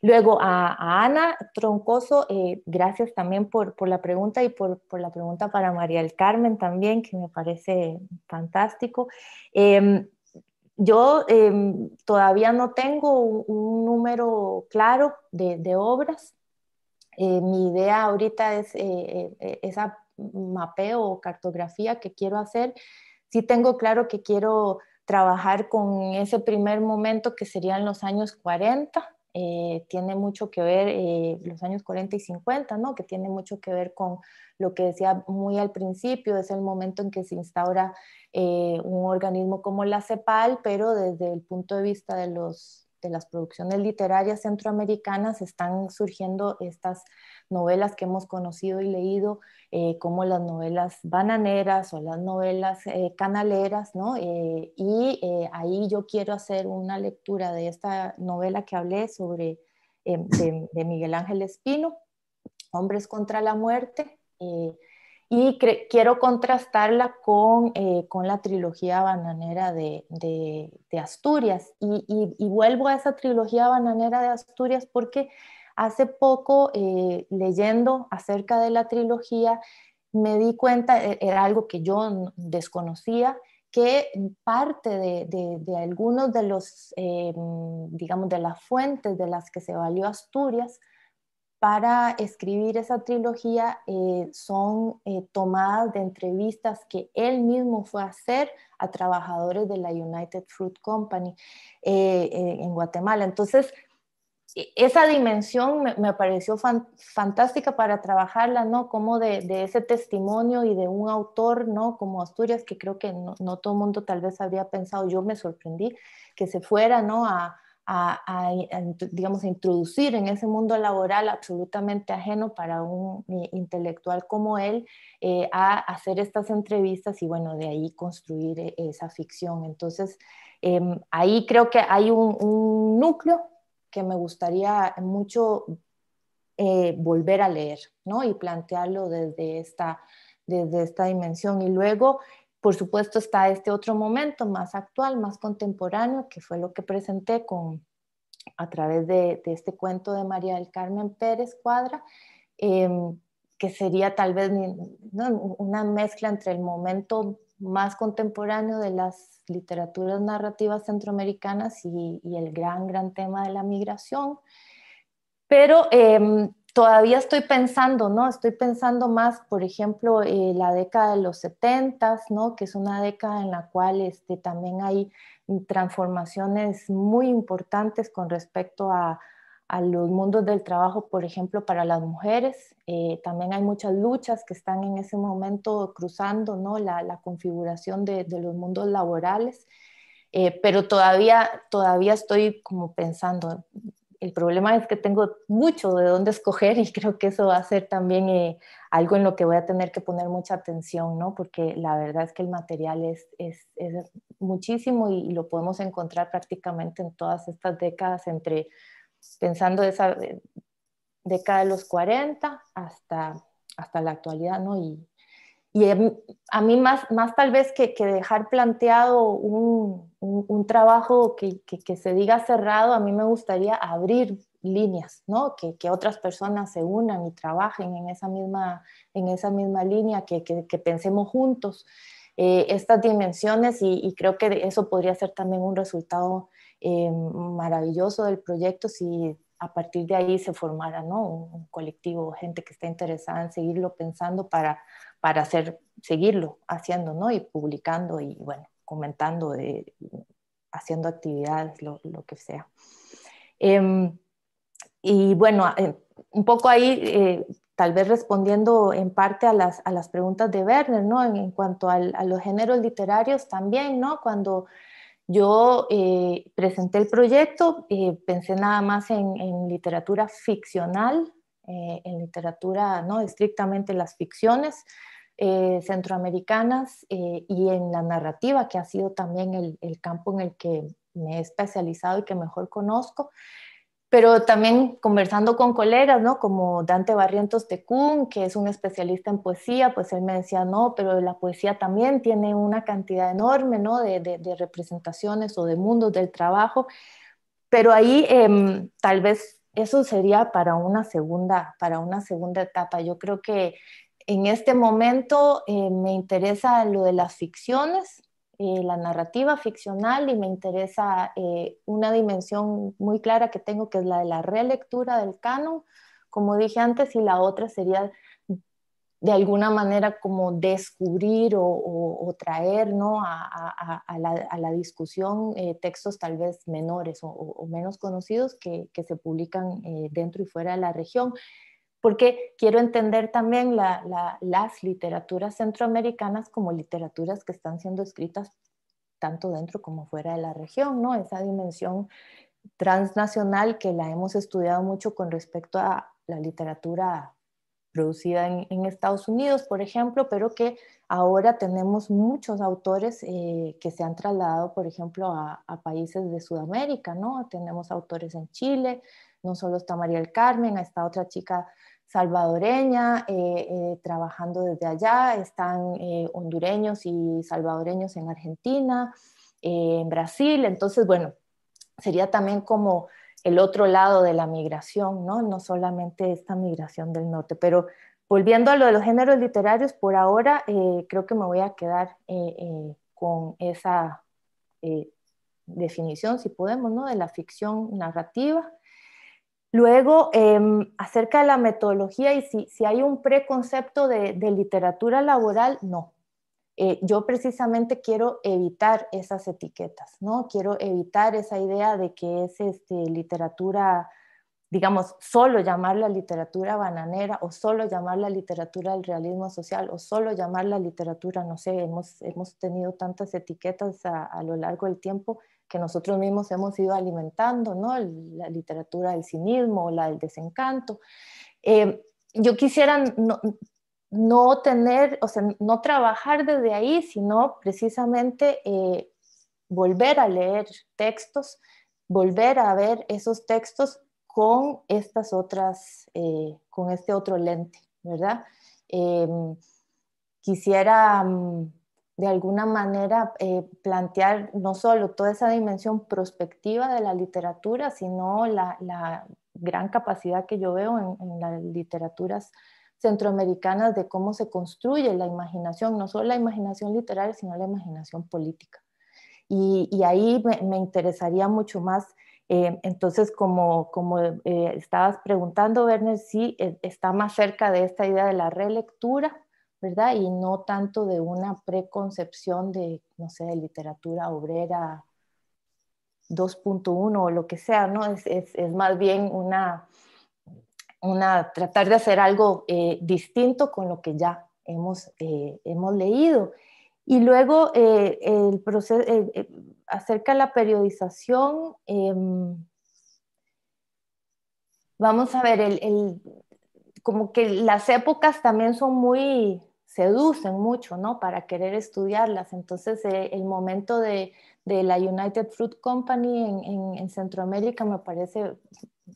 Luego a, Ana Troncoso, eh, gracias también por, por, la pregunta y por, por, la pregunta para María del Carmen también, que me parece fantástico. Em, yo em, todavía no tengo un, número claro de, obras, eh, mi idea ahorita es eh, esa esa mapeo o cartografía que quiero hacer, si tengo claro que quiero trabajar con ese primer momento que serían los años 40, eh, tiene mucho que ver, eh, los años 40 y 50, ¿no? que tiene mucho que ver con lo que decía muy al principio, es el momento en que se instaura eh, un organismo como la CEPAL, pero desde el punto de vista de, de las producciones literarias centroamericanas están surgiendo estas novelas que hemos conocido y leído, eh, como las novelas bananeras o las novelas eh, canaleras, ¿no? Eh, y ahí yo quiero hacer una lectura de esta novela que hablé sobre, de, Miguel Ángel Espino, Hombres contra la Muerte, y quiero contrastarla con, la trilogía bananera de, Asturias. y vuelvo a esa trilogía bananera de Asturias porque Hace poco, eh, leyendo acerca de la trilogía, me di cuenta, e-, era algo que yo desconocía, que parte de, de algunos de los, eh, mm, digamos, de las fuentes de las que se valió Asturias para escribir esa trilogía eh, son tomadas de entrevistas que él mismo fue a hacer a trabajadores de la United Fruit Company en Guatemala. Entonces, e, esa dimensión me, me pareció fantástica para trabajarla, ¿no? Como de, de, ese testimonio y de un autor, ¿no? Como Asturias, que creo que no, todo el mundo tal vez habría pensado, yo me sorprendí que se fuera, ¿no? A, a, digamos, a introducir en ese mundo laboral absolutamente ajeno para un eh, intelectual como él, eh, a hacer estas entrevistas y bueno, de ahí construir eh, esa ficción. Entonces, em, ahí creo que hay un, un núcleo que me gustaría mucho eh, volver a leer, ¿no? Y plantearlo desde esta, desde esta dimensión. Y luego, por supuesto, está este otro momento más actual, más contemporáneo, que fue lo que presenté con, a través de, este cuento de María del Carmen Pérez Cuadra, em, que sería tal vez una mezcla entre el momento más contemporáneo de las literaturas narrativas centroamericanas y, el gran, gran tema de la migración. Pero em, todavía estoy pensando, ¿no? Estoy pensando más, por ejemplo, eh, la década de los 70, ¿no? Que es una década en la cual este, también hay transformaciones muy importantes con respecto a, a los mundos del trabajo, por ejemplo, para las mujeres. Eh, también hay muchas luchas que están en ese momento cruzando ¿no? la, la configuración de, los mundos laborales, eh, pero todavía, todavía estoy como pensando, el problema es que tengo mucho de dónde escoger y creo que eso va a ser también eh, algo en lo que voy a tener que poner mucha atención, ¿no? Porque la verdad es que el material es, es, muchísimo y, y, lo podemos encontrar prácticamente en todas estas décadas entre pensando de esa década de los 40 hasta, hasta la actualidad, ¿no? Y, a mí más, más tal vez que, dejar planteado un, trabajo que, se diga cerrado, a mí me gustaría abrir líneas, ¿no? que, otras personas se unan y trabajen en esa misma, en esa misma línea, que, pensemos juntos eh, estas dimensiones y, y, creo que eso podría ser también un resultado eh, maravilloso del proyecto si a partir de ahí se formara ¿no? un, colectivo, gente que está interesada en seguirlo pensando para, para hacer, seguirlo haciendo ¿no? y publicando y bueno, comentando, de, haciendo actividades, lo, que sea. Em, y bueno, eh, un poco ahí, eh, tal vez respondiendo en parte a las, preguntas de Werner, ¿no? En, cuanto a los géneros literarios también, ¿no? Cuando yo eh, presenté el proyecto, eh, pensé nada más en, literatura ficcional, eh, en literatura, no estrictamente las ficciones centroamericanas y en la narrativa, que ha sido también el campo en el que me he especializado y que mejor conozco pero también conversando con colegas, ¿no? Como Dante Barrientos Tecún, que es un especialista en poesía, pues él me decía, no, pero la poesía también tiene una cantidad enorme, ¿no? De, representaciones o de mundos del trabajo, pero ahí em, tal vez eso sería para una segunda, para una segunda etapa. Yo creo que en este momento eh, me interesa lo de las ficciones, eh, la narrativa ficcional y me interesa eh, una dimensión muy clara que tengo, que es la de la relectura del canon, como dije antes, y la otra sería de alguna manera como descubrir o, traer a, la, discusión eh, textos tal vez menores o, menos conocidos que se publican dentro y fuera de la región porque quiero entender también las literaturas centroamericanas como literaturas que están siendo escritas tanto dentro como fuera de la región, ¿no? Esa dimensión transnacional que la hemos estudiado mucho con respecto a la literatura producida en, Estados Unidos, por ejemplo, pero que ahora tenemos muchos autores eh, que se han trasladado, por ejemplo, a, a países de Sudamérica, ¿no? Tenemos autores en Chile, no solo está María del Carmen, está otra chica salvadoreña eh, eh, trabajando desde allá, están eh, hondureños y salvadoreños en Argentina, en Brasil, entonces bueno, sería también como el otro lado de la migración, ¿no? No solamente esta migración del norte, pero volviendo a lo de los géneros literarios, por ahora creo que me voy a quedar con esa definición, si podemos, ¿no? De la ficción narrativa Luego, em, acerca de la metodología y si, hay un preconcepto de, literatura laboral, no. Eh, yo precisamente quiero evitar esas etiquetas, ¿no? Quiero evitar esa idea de que es este, literatura, digamos, solo llamarla literatura bananera o solo llamarla literatura del realismo social o solo llamarla literatura, no sé, hemos, tenido tantas etiquetas a lo largo del tiempo que nosotros mismos hemos ido alimentando, ¿no? La literatura del cinismo, la del desencanto. Eh, yo quisiera no, tener, o sea, no trabajar desde ahí, sino precisamente eh, volver a leer textos, volver a ver esos textos con estas otras, eh, con este otro lente, ¿verdad? quisiera... Mm, de alguna manera eh, plantear no solo toda esa dimensión prospectiva de la literatura, sino la, gran capacidad que yo veo en, las literaturas centroamericanas de cómo se construye la imaginación, no solo la imaginación literaria, sino la imaginación política. Y, ahí me, interesaría mucho más, eh, entonces, como, como eh, estabas preguntando, Werner, si está más cerca de esta idea de la relectura y no tanto de una preconcepción de, no sé, de literatura obrera 2.1 o lo que sea, ¿no? Es, más bien una, una, tratar de hacer algo eh, distinto con lo que ya hemos, eh, leído. Y luego eh, el proceso, acerca de la periodización, em, vamos a ver, el, como que las épocas también son muy, seducen mucho, ¿no? Para querer estudiarlas. Entonces, eh, el momento de, la United Fruit Company en, en, Centroamérica me parece,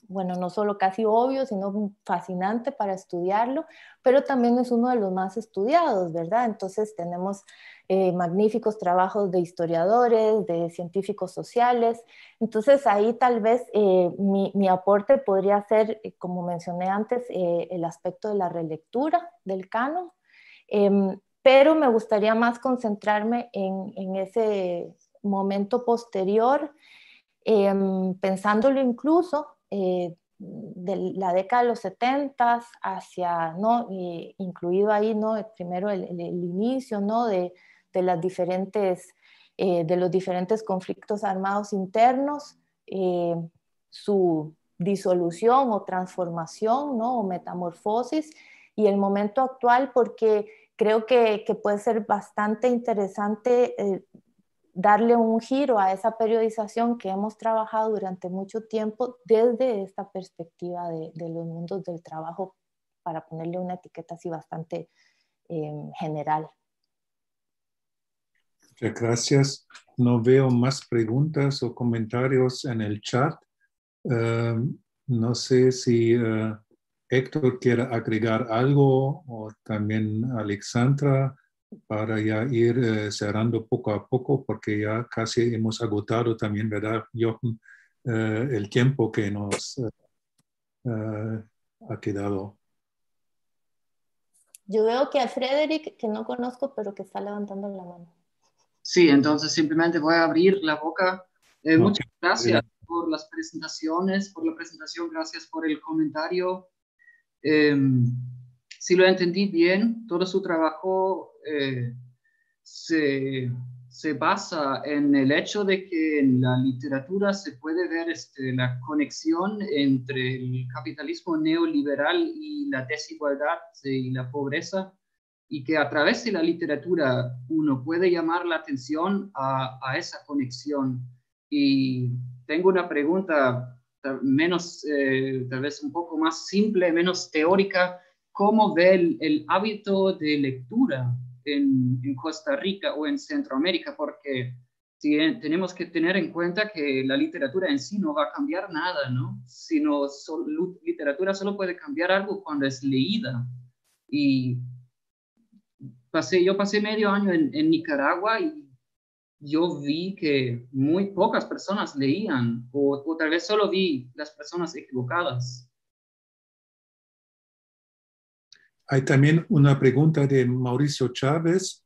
bueno, no solo casi obvio, sino fascinante para estudiarlo, pero también es uno de los más estudiados, ¿verdad? Entonces, tenemos eh, magníficos trabajos de historiadores, de científicos sociales. Entonces, ahí tal vez eh, mi, mi, aporte podría ser, como mencioné antes, el aspecto de la relectura del canon Em, pero me gustaría más concentrarme en, ese momento posterior, em, pensándolo incluso eh, de la década de los 70 hacia, ¿no? Eh, incluido ahí ¿no? primero el, inicio ¿no? de, eh, de los diferentes conflictos armados internos, su disolución o transformación ¿no? o metamorfosis y el momento actual porque creo que, puede ser bastante interesante eh, darle un giro a esa periodización que hemos trabajado durante mucho tiempo desde esta perspectiva de, los mundos del trabajo, para ponerle una etiqueta así bastante em, general. Muchas gracias. No veo más preguntas o comentarios en el chat. Em, no sé si eh, Héctor quiera agregar algo o también Alexandra para ya ir eh, cerrando poco a poco porque ya casi hemos agotado también, ¿verdad, Jochen? Eh, el tiempo que nos eh, ha quedado. Yo veo que a Frederick, que no conozco, pero que está levantando la mano. Sí, entonces simplemente voy a abrir la boca. Muchas gracias por las presentaciones, por la presentación, gracias por el comentario. Em, si lo entendí bien, todo su trabajo eh, se, se, basa en el hecho de que en la literatura se puede ver este, la conexión entre el capitalismo neoliberal y la desigualdad y la pobreza y que a través de la literatura uno puede llamar la atención a, a esa conexión. Y tengo una pregunta menos, eh, tal vez un poco más simple, menos teórica, cómo ve el, hábito de lectura en, Costa Rica o en Centroamérica, porque si, tenemos que tener en cuenta que la literatura en sí no va a cambiar nada, ¿no? Sino literatura solo puede cambiar algo cuando es leída. Y pasé, yo pasé medio año en Nicaragua y yo vi que muy pocas personas leían o, tal vez solo vi las personas equivocadas. Hay también una pregunta de Mauricio Chávez,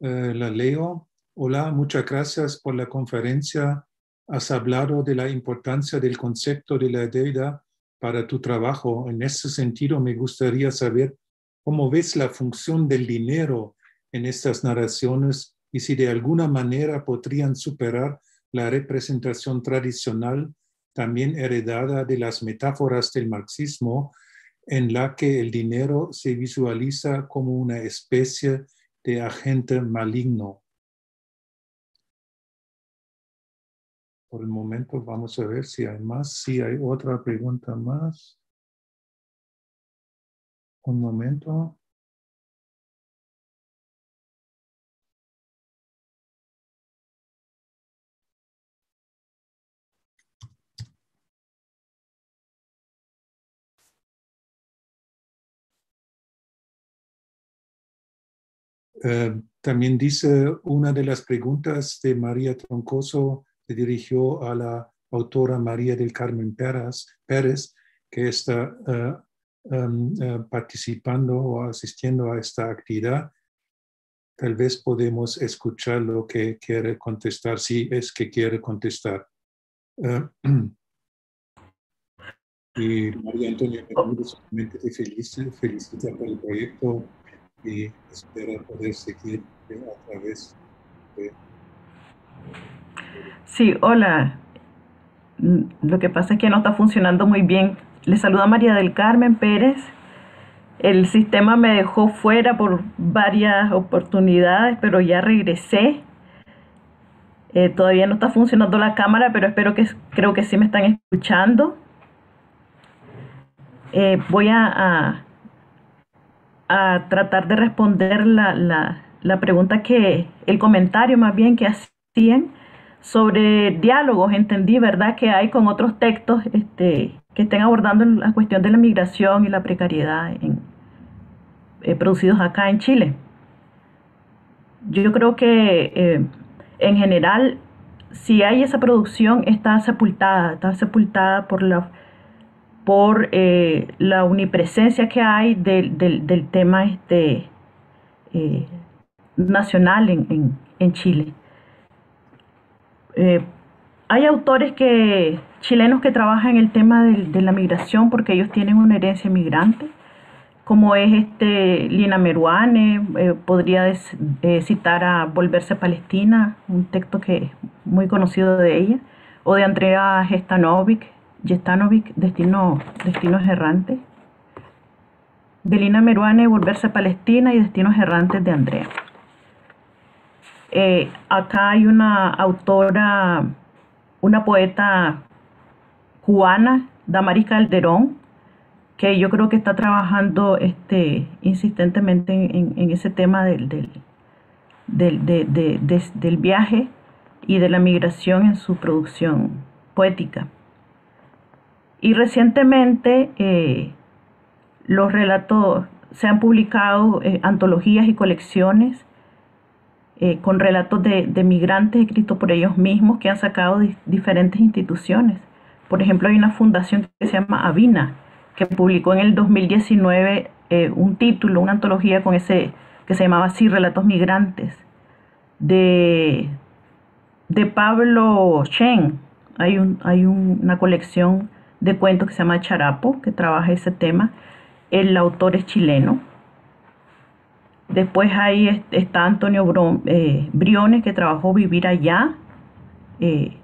eh, la leo. Hola, muchas gracias por la conferencia. Has hablado de la importancia del concepto de la deuda para tu trabajo. En ese sentido, me gustaría saber cómo ves la función del dinero en estas narraciones y si de alguna manera podrían superar la representación tradicional, también heredada de las metáforas del marxismo, en la que el dinero se visualiza como una especie de agente maligno. Por el momento vamos a ver si hay más, si hay otra pregunta más. Un momento. Eh, también dice una de las preguntas de María Troncoso se dirigió a la autora María del Carmen Pérez, que está eh, em, eh, participando o asistiendo a esta actividad. Tal vez podemos escuchar lo que quiere contestar, si es que quiere contestar. y María Antonia, te por el proyecto y espero poder seguir ¿eh? a través Sí, hola. Lo que pasa es que no está funcionando muy bien. Le saluda María del Carmen Pérez. El sistema me dejó fuera por varias oportunidades, pero ya regresé. Eh, todavía no está funcionando la cámara, pero espero que creo que sí me están escuchando. Eh, voy a a tratar de responder la, pregunta que, el comentario más bien que hacían sobre diálogos, entendí, ¿verdad?, que hay con otros textos este, que estén abordando la cuestión de la migración y la precariedad eh, producidos acá en Chile. Yo creo que eh, en general, si hay esa producción, está sepultada, está sepultada por la por eh, la unipresencia que hay del, tema este, eh, nacional en, Chile. Eh, hay autores que, chilenos que trabajan en el tema de, la migración porque ellos tienen una herencia migrante, como es este Lina Meruane, podría citar a Volverse Palestina, un texto que es muy conocido de ella, o de Andrea Gestanovic, Yestanovic, Destinos Errantes, de Lina Meruane, Volverse a Palestina y Destinos Errantes de Andrea. Eh, acá hay una autora, una poeta cubana, Damaris Calderón, que yo creo que está trabajando este, insistentemente en, ese tema del, del viaje y de la migración en su producción poética. Y recientemente eh, los relatos, se han publicado eh, antologías y colecciones eh, con relatos de, migrantes escritos por ellos mismos que han sacado diferentes instituciones. Por ejemplo, hay una fundación que se llama Avina, que publicó en el 2019 un título, una antología con ese que se llamaba así Relatos Migrantes, de, de Pablo Chen. Hay, un, hay una colección de cuento que se llama Charapo, que trabaja ese tema. El autor es chileno. Después ahí está Antonio eh, Briones, que trabajó Vivir allá, eh,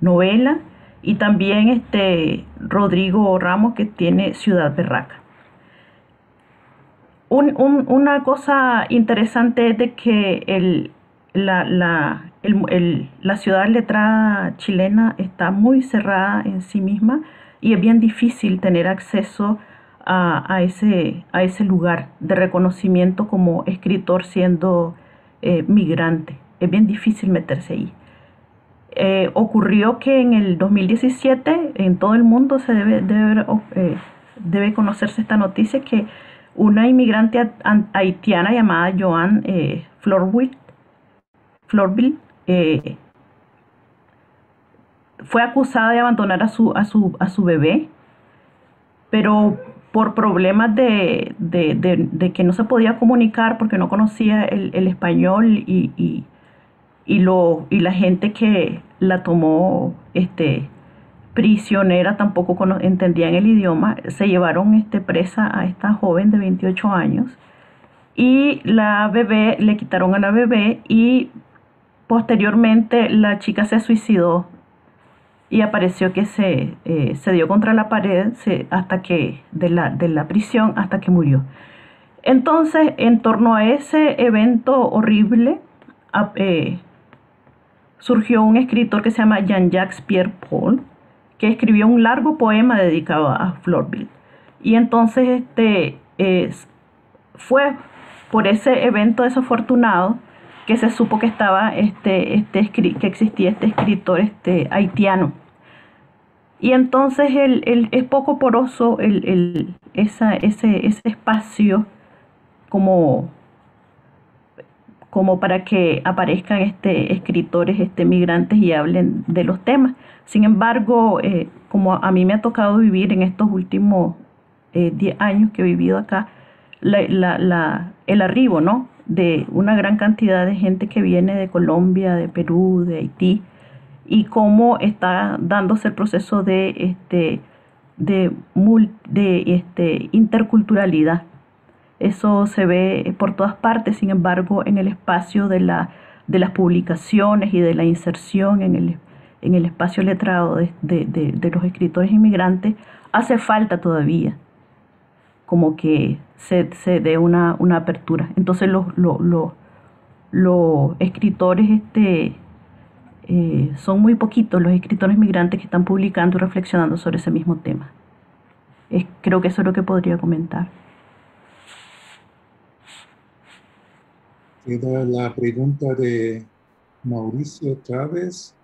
novela. Y también este Rodrigo Ramos, que tiene Ciudad Berraca. una cosa interesante es de que la, la ciudad letrada chilena está muy cerrada en sí misma y es bien difícil tener acceso a, ese, a ese lugar de reconocimiento como escritor siendo eh, migrante. Es bien difícil meterse ahí. Eh, ocurrió que en el 2017 en todo el mundo se debe, debe, oh, eh, debe conocerse esta noticia que una inmigrante haitiana llamada Joan Florville, Florville fue acusada de abandonar a su, a su, bebé, pero por problemas de, que no se podía comunicar porque no conocía el, español y, lo, y la gente que la tomó este, prisionera tampoco entendían el idioma, se llevaron este, presa a esta joven de 28 años y la bebé, le quitaron a la bebé y posteriormente la chica se suicidó y apareció que eh, se, dio contra la pared hasta que, de, la, prisión hasta que murió. Entonces, en torno a ese evento horrible, eh, surgió un escritor que se llama Jean-Jacques Pierre Paul, que escribió un largo poema dedicado a Florville. Y entonces este, fue por ese evento desafortunado que se supo que estaba este, este que existía este escritor este haitiano y entonces es poco poroso el, ese, espacio como, como para que aparezcan este, escritores, este, migrantes y hablen de los temas. Sin embargo, eh, como a mí me ha tocado vivir en estos últimos 10 eh, años que he vivido acá, el arribo ¿no? de una gran cantidad de gente que viene de Colombia, de Perú, de Haití, y cómo está dándose el proceso de, este, de, de este, interculturalidad. Eso se ve por todas partes, sin embargo, en el espacio de, la, de las publicaciones y de la inserción en el, en el espacio letrado de, los escritores inmigrantes hace falta todavía como que se, dé una, apertura. Entonces los, los, escritores este, eh, son muy poquitos los escritores migrantes que están publicando y reflexionando sobre ese mismo tema. Es, creo que eso es lo que podría comentar. Queda la pregunta de Mauricio Chávez.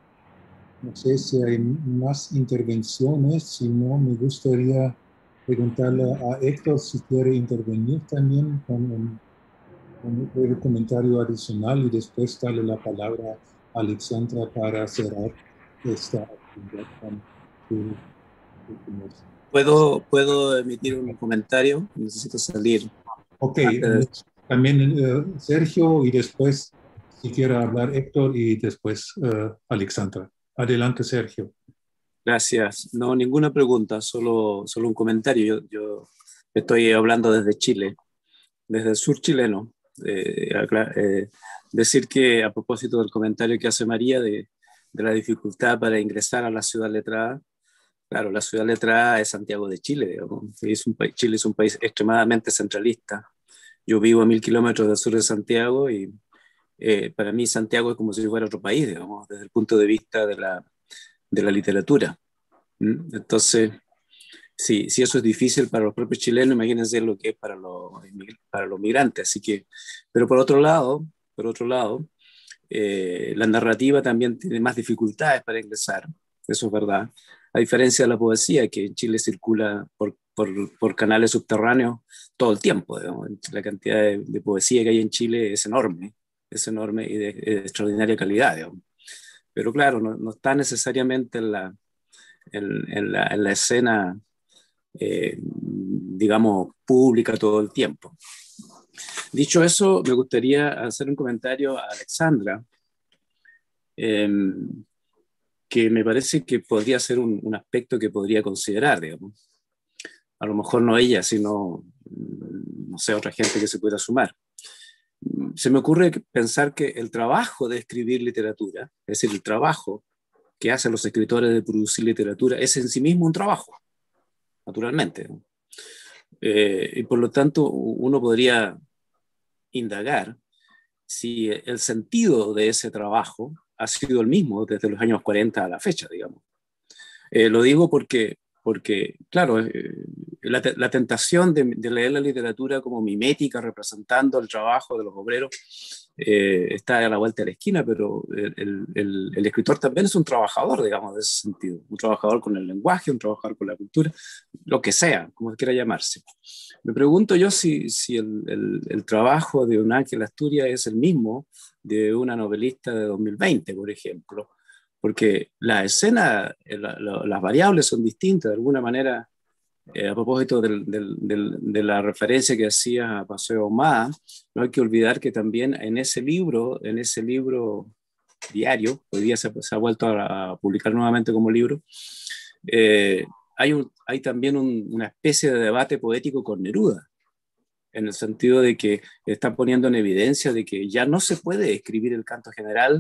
No sé si hay más intervenciones, si no, me gustaría preguntarle a Héctor si quiere intervenir también con un, comentario adicional y después darle la palabra a Alexandra para cerrar esta ¿Puedo, ¿Puedo emitir un comentario? Necesito salir. Ok, ah, también eh, Sergio y después, si quiere hablar Héctor y después eh, Alexandra. Adelante, Sergio. Gracias. No, ninguna pregunta, solo, solo un comentario. Yo, yo estoy hablando desde Chile, desde el sur chileno. Eh, eh, decir que a propósito del comentario que hace María de, la dificultad para ingresar a la ciudad letrada, claro, la ciudad letrada es Santiago de Chile, Es un país, Chile es un país extremadamente centralista. Yo vivo a mil kilómetros del sur de Santiago y eh, para mí Santiago es como si fuera otro país, desde el punto de vista de la, de la literatura. ¿Mm? Entonces, si, si eso es difícil para los propios chilenos, imagínense lo que es para los, para los migrantes. Así que, pero por otro lado, por otro lado, eh, la narrativa también tiene más dificultades para ingresar, eso es verdad, a diferencia de la poesía, que en Chile circula por, por, por canales subterráneos todo el tiempo. La cantidad de, poesía que hay en Chile es enorme, es enorme y de, extraordinaria calidad. Pero claro, no, está necesariamente la, en, la, en la escena eh, digamos, pública todo el tiempo. Dicho eso, me gustaría hacer un comentario a Alexandra, em, que me parece que podría ser un, un aspecto que podría considerar, digamos. A lo mejor no ella, sino, mm, no sé, otra gente que se pueda sumar se me ocurre pensar que el trabajo de escribir literatura, es decir, el trabajo que hacen los escritores de producir literatura, es en sí mismo un trabajo naturalmente. Eh, y por lo tanto, uno podría indagar si el sentido de ese trabajo ha sido el mismo desde los años 40 a la fecha, digamos. Eh, lo digo porque, porque claro, eh, la, tentación de, leer la literatura como mimética, representando el trabajo de los obreros, eh, está a la vuelta de la esquina, pero el, el, escritor también es un trabajador, digamos, de ese sentido, un trabajador con el lenguaje, un trabajador con la cultura, lo que sea, como quiera llamarse. Me pregunto yo si, si el, el, trabajo de un Ángel Asturias es el mismo de una novelista de 2020, por ejemplo, porque la escena, eh, las variables son distintas, de alguna manera eh, a propósito de la referencia que hacía Paseo Omar, no hay que olvidar que también en ese libro, en ese libro diario, hoy día se, ha vuelto a, publicar nuevamente como libro, eh, hay, también una especie de debate poético con Neruda, en el sentido de que está poniendo en evidencia de que ya no se puede escribir el canto general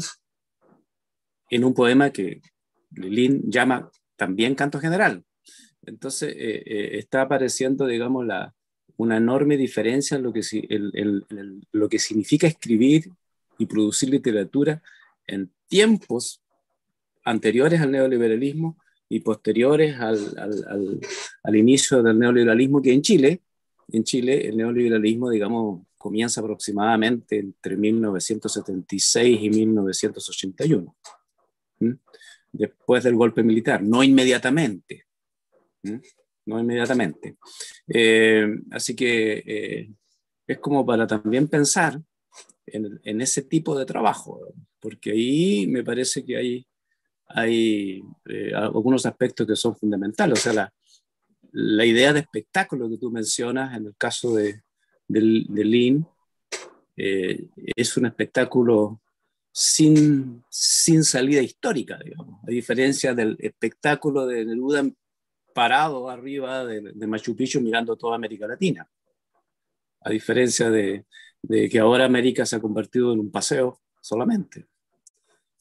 en un poema que Lilín llama también canto general, entonces eh, eh, está apareciendo, digamos, una enorme diferencia en lo que, significa escribir y producir literatura en tiempos anteriores al neoliberalismo y posteriores al, inicio del neoliberalismo que en Chile, en Chile el neoliberalismo, digamos, comienza aproximadamente entre 1976 y 1981, después del golpe militar, no inmediatamente, ¿Mm? no inmediatamente. Eh, así que eh, es como para también pensar en, ese tipo de trabajo, porque ahí me parece que hay, hay eh, algunos aspectos que son fundamentales. O sea, la, idea de espectáculo que tú mencionas en el caso de, de, es un espectáculo sin, sin salida histórica, a diferencia del espectáculo de Neruda parado arriba de, Machu Picchu mirando toda América Latina. A diferencia de, que ahora América se ha convertido en un paseo solamente.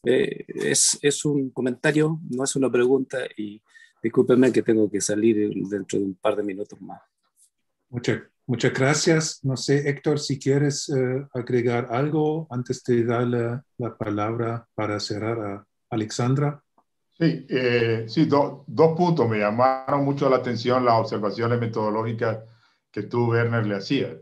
Eh, es, es, un comentario, no es una pregunta y discúlpenme que tengo que salir dentro de un par de minutos más. Muchas, muchas gracias. No sé, Héctor, si quieres eh, agregar algo antes de darle la palabra para cerrar a Alexandra. Sí, eh, sí dos puntos. Me llamaron mucho la atención las observaciones metodológicas que tú, Werner, le hacías.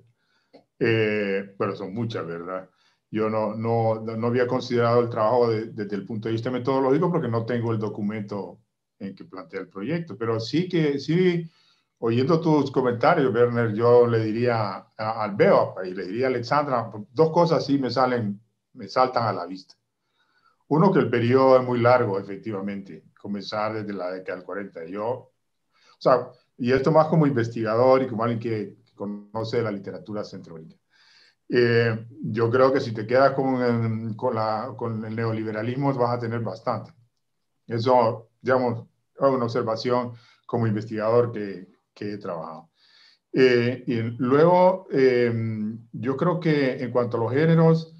Eh, pero son muchas, ¿verdad? Yo no, no, no había considerado el trabajo desde el punto de vista metodológico porque no tengo el documento en que plantea el proyecto, pero sí que, sí, oyendo tus comentarios, Werner, yo le diría a, al Beo y le diría a Alexandra, dos cosas sí me salen, me saltan a la vista. Uno, que el periodo es muy largo, efectivamente, comenzar desde la década del 40. Yo, o sea, y esto más como investigador y como alguien que, conoce la literatura centroamericana. Eh, yo creo que si te quedas con el, con, con el neoliberalismo vas a tener bastante. Eso, digamos, es una observación como investigador que, he trabajado. Eh, y luego, eh, yo creo que en cuanto a los géneros,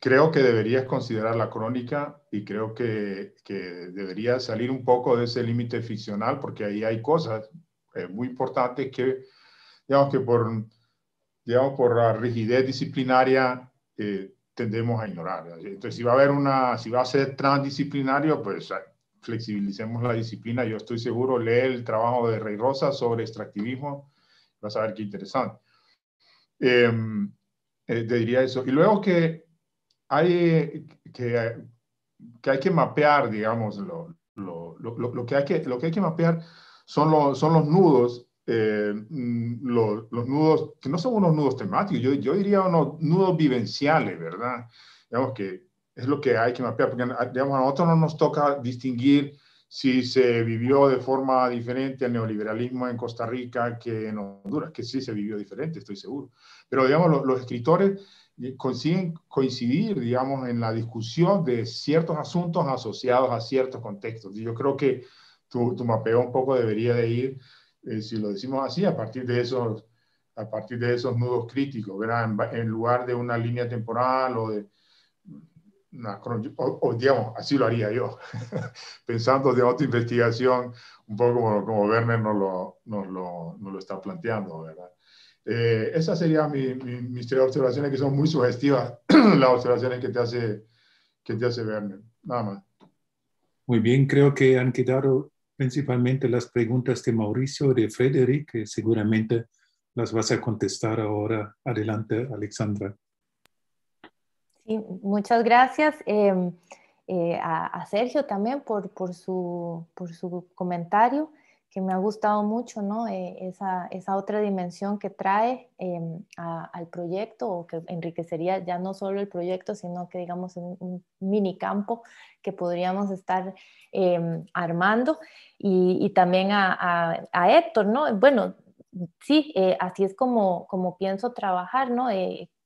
creo que deberías considerar la crónica y creo que, que deberías salir un poco de ese límite ficcional porque ahí hay cosas eh, muy importantes que, digamos que por, por la rigidez disciplinaria eh, tendemos a ignorar. Entonces, si va a haber una, si va a ser transdisciplinario, pues ah, flexibilicemos la disciplina. Yo estoy seguro, lee el trabajo de Rey Rosa sobre extractivismo, vas a ver qué interesante. Em, eh, te diría eso. Y luego que hay que, que hay que mapear, digamos, lo, lo, lo, lo, que, hay que, lo que hay que mapear son los, son los nudos, eh, mm, los, los, nudos que no son unos nudos temáticos, yo, yo diría unos nudos vivenciales, ¿verdad? Digamos que es lo que hay que mapear, porque digamos, a nosotros no nos toca distinguir si se vivió de forma diferente el neoliberalismo en Costa Rica que en Honduras, que sí se vivió diferente, estoy seguro. Pero digamos, los, escritores eh, consiguen coincidir, digamos, en la discusión de ciertos asuntos asociados a ciertos contextos. Y yo creo que tu, tu mapeo un poco debería de ir, eh, si lo decimos así, a partir de esos, a partir de esos nudos críticos, en lugar de una línea temporal o de, o, digamos, así lo haría yo, pensando de auto-investigación, un poco como, como Werner nos lo, está planteando, ¿verdad? Eh, esas serían mi, mis tres observaciones que son muy sugestivas, las observaciones que te hace, que te hace Werner, nada más. Muy bien, creo que han quedado principalmente las preguntas de Mauricio y de Frederick, que seguramente las vas a contestar ahora. Adelante, Alexandra muchas gracias em, eh, a, Sergio también por, su, comentario, que me ha gustado mucho, ¿no? Eh, esa, otra dimensión que trae em, al proyecto o que enriquecería ya no solo el proyecto, sino que digamos un, mini campo que podríamos estar em, armando y, también a, Héctor, ¿no? Bueno, sí, eh, así es como, como pienso trabajar, ¿no?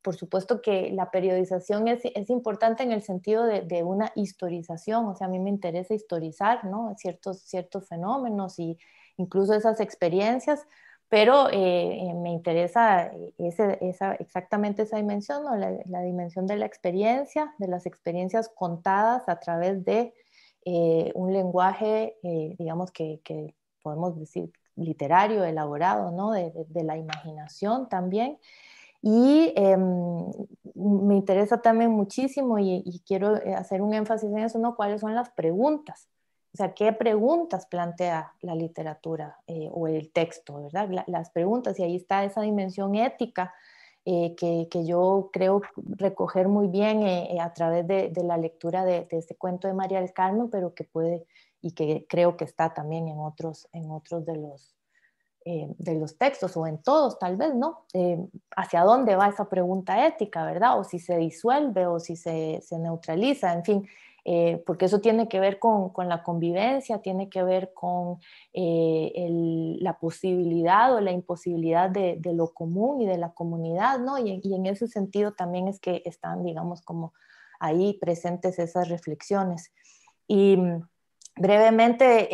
por supuesto que la periodización es, importante en el sentido de, una historización, o sea, a mí me interesa historizar ciertos, ciertos fenómenos y incluso esas experiencias, pero eh, me interesa exactamente esa dimensión, la, dimensión de la experiencia, de las experiencias contadas a través de eh, un lenguaje, eh, digamos, que, podemos decir literario, elaborado, ¿no? de la imaginación también. Y em, me interesa también muchísimo y, quiero eh, hacer un énfasis en eso, ¿no? ¿Cuáles son las preguntas? O sea, ¿qué preguntas plantea la literatura eh, o el texto, verdad? las preguntas, y ahí está esa dimensión ética eh, que, que, yo creo recoger muy bien a través de, la lectura de, de, este cuento de María del Carmen, pero que puede y que creo que está también en otros, en otros de los eh, de los textos o en todos tal vez, ¿no? Eh, ¿Hacia dónde va esa pregunta ética, verdad? O si se disuelve o si se, se neutraliza, en fin, eh, porque eso tiene que ver con, la convivencia, tiene que ver con la posibilidad o la imposibilidad de, lo común y de la comunidad, ¿no? Y, en ese sentido también es que están, digamos, como ahí presentes esas reflexiones. Y mm, brevemente,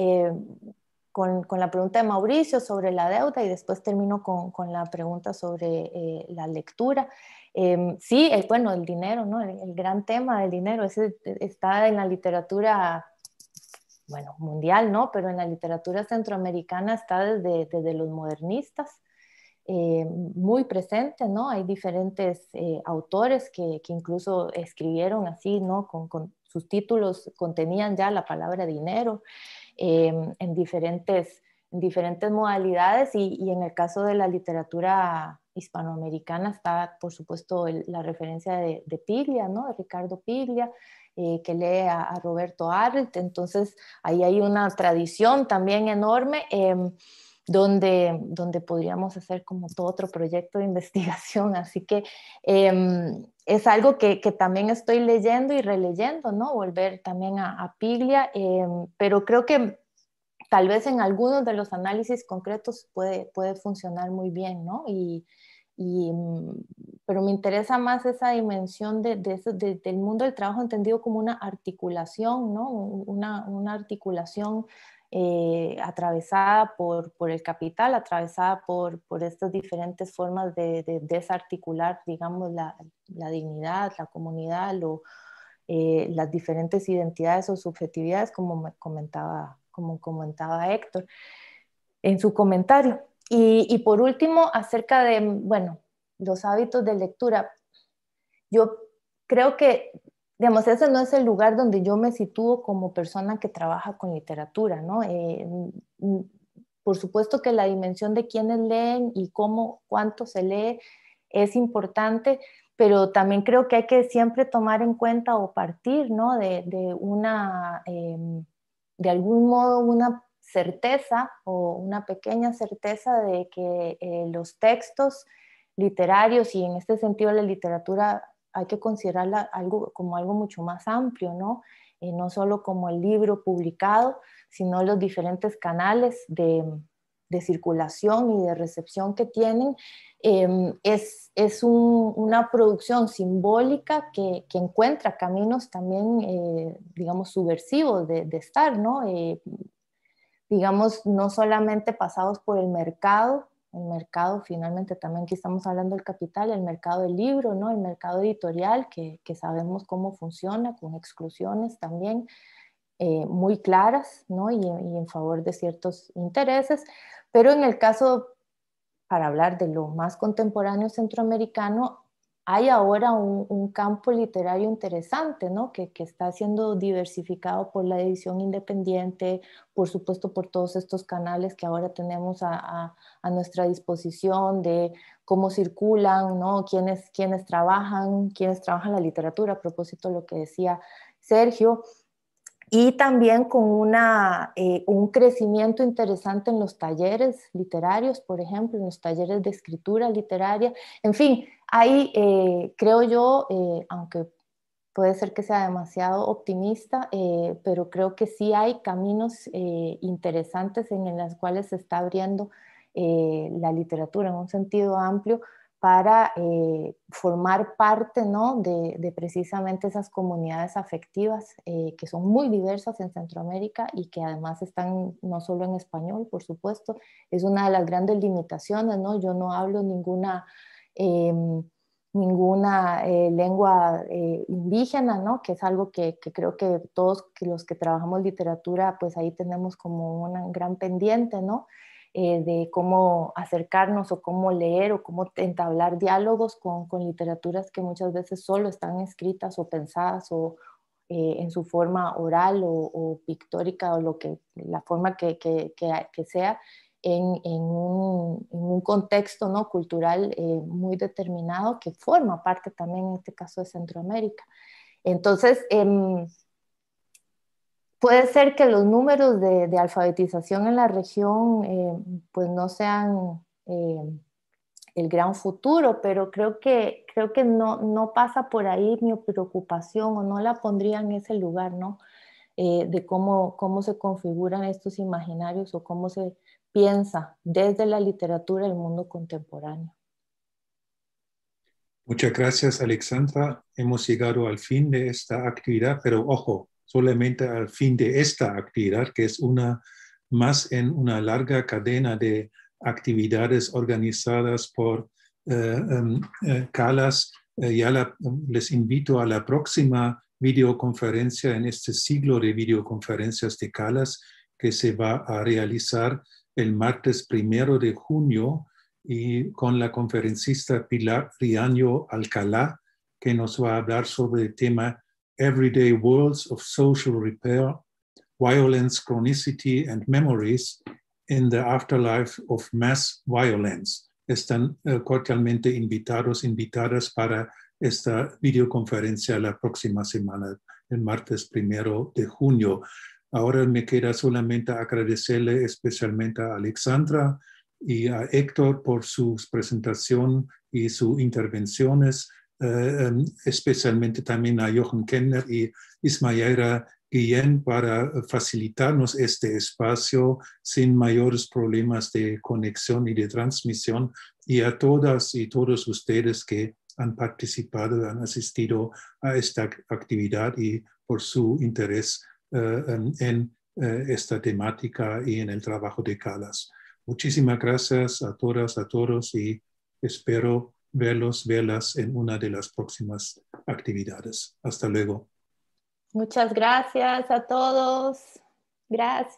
con, la pregunta de Mauricio sobre la deuda y después termino con, la pregunta sobre eh, la lectura. Em, sí, el, bueno, el dinero, ¿no? El, gran tema del dinero, está en la literatura, bueno, mundial, ¿no? Pero en la literatura centroamericana está desde, los modernistas. Eh, muy presente, ¿no? Hay diferentes eh, autores que, incluso escribieron así, ¿no? con sus títulos contenían ya la palabra dinero. Em, en, diferentes, en diferentes modalidades y, en el caso de la literatura hispanoamericana está, por supuesto, la referencia de, Pilia ¿no? de Ricardo Pilia eh, que lee a, Roberto Arlt. Entonces, ahí hay una tradición también enorme. Em, donde, donde podríamos hacer como todo otro proyecto de investigación. Así que em, es algo que, también estoy leyendo y releyendo, ¿no? Volver también a, Piglia, em, pero creo que tal vez en algunos de los análisis concretos puede, puede funcionar muy bien, ¿no? Y, mm, pero me interesa más esa dimensión del mundo del trabajo entendido como una articulación, ¿no? una, una articulación eh, atravesada por, por, el capital, atravesada por, por estas diferentes formas de, desarticular, digamos, la, la, dignidad, la comunidad, lo, eh, las diferentes identidades o subjetividades, como comentaba, como comentaba Héctor en su comentario. Y, y por último, acerca de, bueno, los hábitos de lectura. Yo creo que digamos, ese no es el lugar donde yo me sitúo como persona que trabaja con literatura, ¿no? Eh, mm, por supuesto que la dimensión de quiénes leen y cómo, cuánto se lee es importante, pero también creo que hay que siempre tomar en cuenta o partir, ¿no? De, de una, em, de algún modo, una certeza o una pequeña certeza de que eh, los textos literarios y en este sentido la literatura hay que considerarla algo, como algo mucho más amplio, ¿no? Eh, no solo como el libro publicado, sino los diferentes canales de, circulación y de recepción que tienen. Em, es, una producción simbólica que, encuentra caminos también, eh, digamos, subversivos de, estar, ¿no? Eh, digamos, no solamente pasados por el mercado, el mercado finalmente también que estamos hablando del capital, el mercado del libro, ¿no? el mercado editorial, que, que sabemos cómo funciona, con exclusiones también eh, muy claras ¿no? Y, y, en favor de ciertos intereses, pero en el caso, para hablar de lo más contemporáneo centroamericano, hay ahora un, campo literario interesante, ¿no? Que, está siendo diversificado por la edición independiente, por supuesto por todos estos canales que ahora tenemos a, nuestra disposición de cómo circulan, ¿no? Quiénes, quiénes trabajan, quiénes trabajan la literatura, a propósito de lo que decía Sergio, y también con una, eh, un crecimiento interesante en los talleres literarios, por ejemplo, en los talleres de escritura literaria, en fin, Ahí eh, creo yo, eh, aunque puede ser que sea demasiado optimista, eh, pero creo que sí hay caminos interesantes en los cuales se está abriendo la literatura en un sentido amplio para formar parte de, de, precisamente esas comunidades afectivas que son muy diversas en Centroamérica y que además están no solo en español, por supuesto, es una de las grandes limitaciones, ¿no? yo no hablo ninguna Em, ninguna eh, lengua eh, indígena, ¿no? Que es algo que, creo que todos los que trabajamos literatura, pues ahí tenemos como un gran pendiente, ¿no? Eh, de cómo acercarnos o cómo leer o cómo entablar diálogos con, literaturas que muchas veces solo están escritas o pensadas o en su forma oral o, pictórica o lo que, la forma que, que sea, en, un, contexto ¿no? cultural eh, muy determinado que forma parte también, en este caso, de Centroamérica. Entonces, em, puede ser que los números de, alfabetización en la región eh, pues no sean eh, el gran futuro, pero creo que, creo que no, no pasa por ahí mi preocupación o no la pondría en ese lugar, ¿no? de cómo, cómo se configuran estos imaginarios o cómo se piensa desde la literatura el mundo contemporáneo. Muchas gracias, Alexandra. Hemos llegado al fin de esta actividad, pero ojo, solamente al fin de esta actividad, que es una más en una larga cadena de actividades organizadas por eh, em, eh, Calas. Eh, ya les invito a la próxima videoconferencia en este siglo de videoconferencias de Calas que se va a realizar el martes primero de junio y con la conferencista Pilar Riaño Alcalá, que nos va a hablar sobre el tema Everyday Worlds of Social Repair, Violence, Chronicity and Memories in the Afterlife of Mass Violence. Están eh, cordialmente invitados, invitadas para esta videoconferencia la próxima semana, el martes primero de junio. Ahora me queda solamente agradecerle especialmente a Alexandra y a Héctor por su presentación y sus intervenciones, eh, em, especialmente también a Jochen Kenner y Ismaela Guillén para facilitarnos este espacio sin mayores problemas de conexión y de transmisión y a todas y todos ustedes que han participado, han asistido a esta actividad y por su interés eh, en eh, esta temática y en el trabajo de Calas. Muchísimas gracias a todas, a todos y espero verlos, verlas en una de las próximas actividades. Hasta luego. Muchas gracias a todos. Gracias.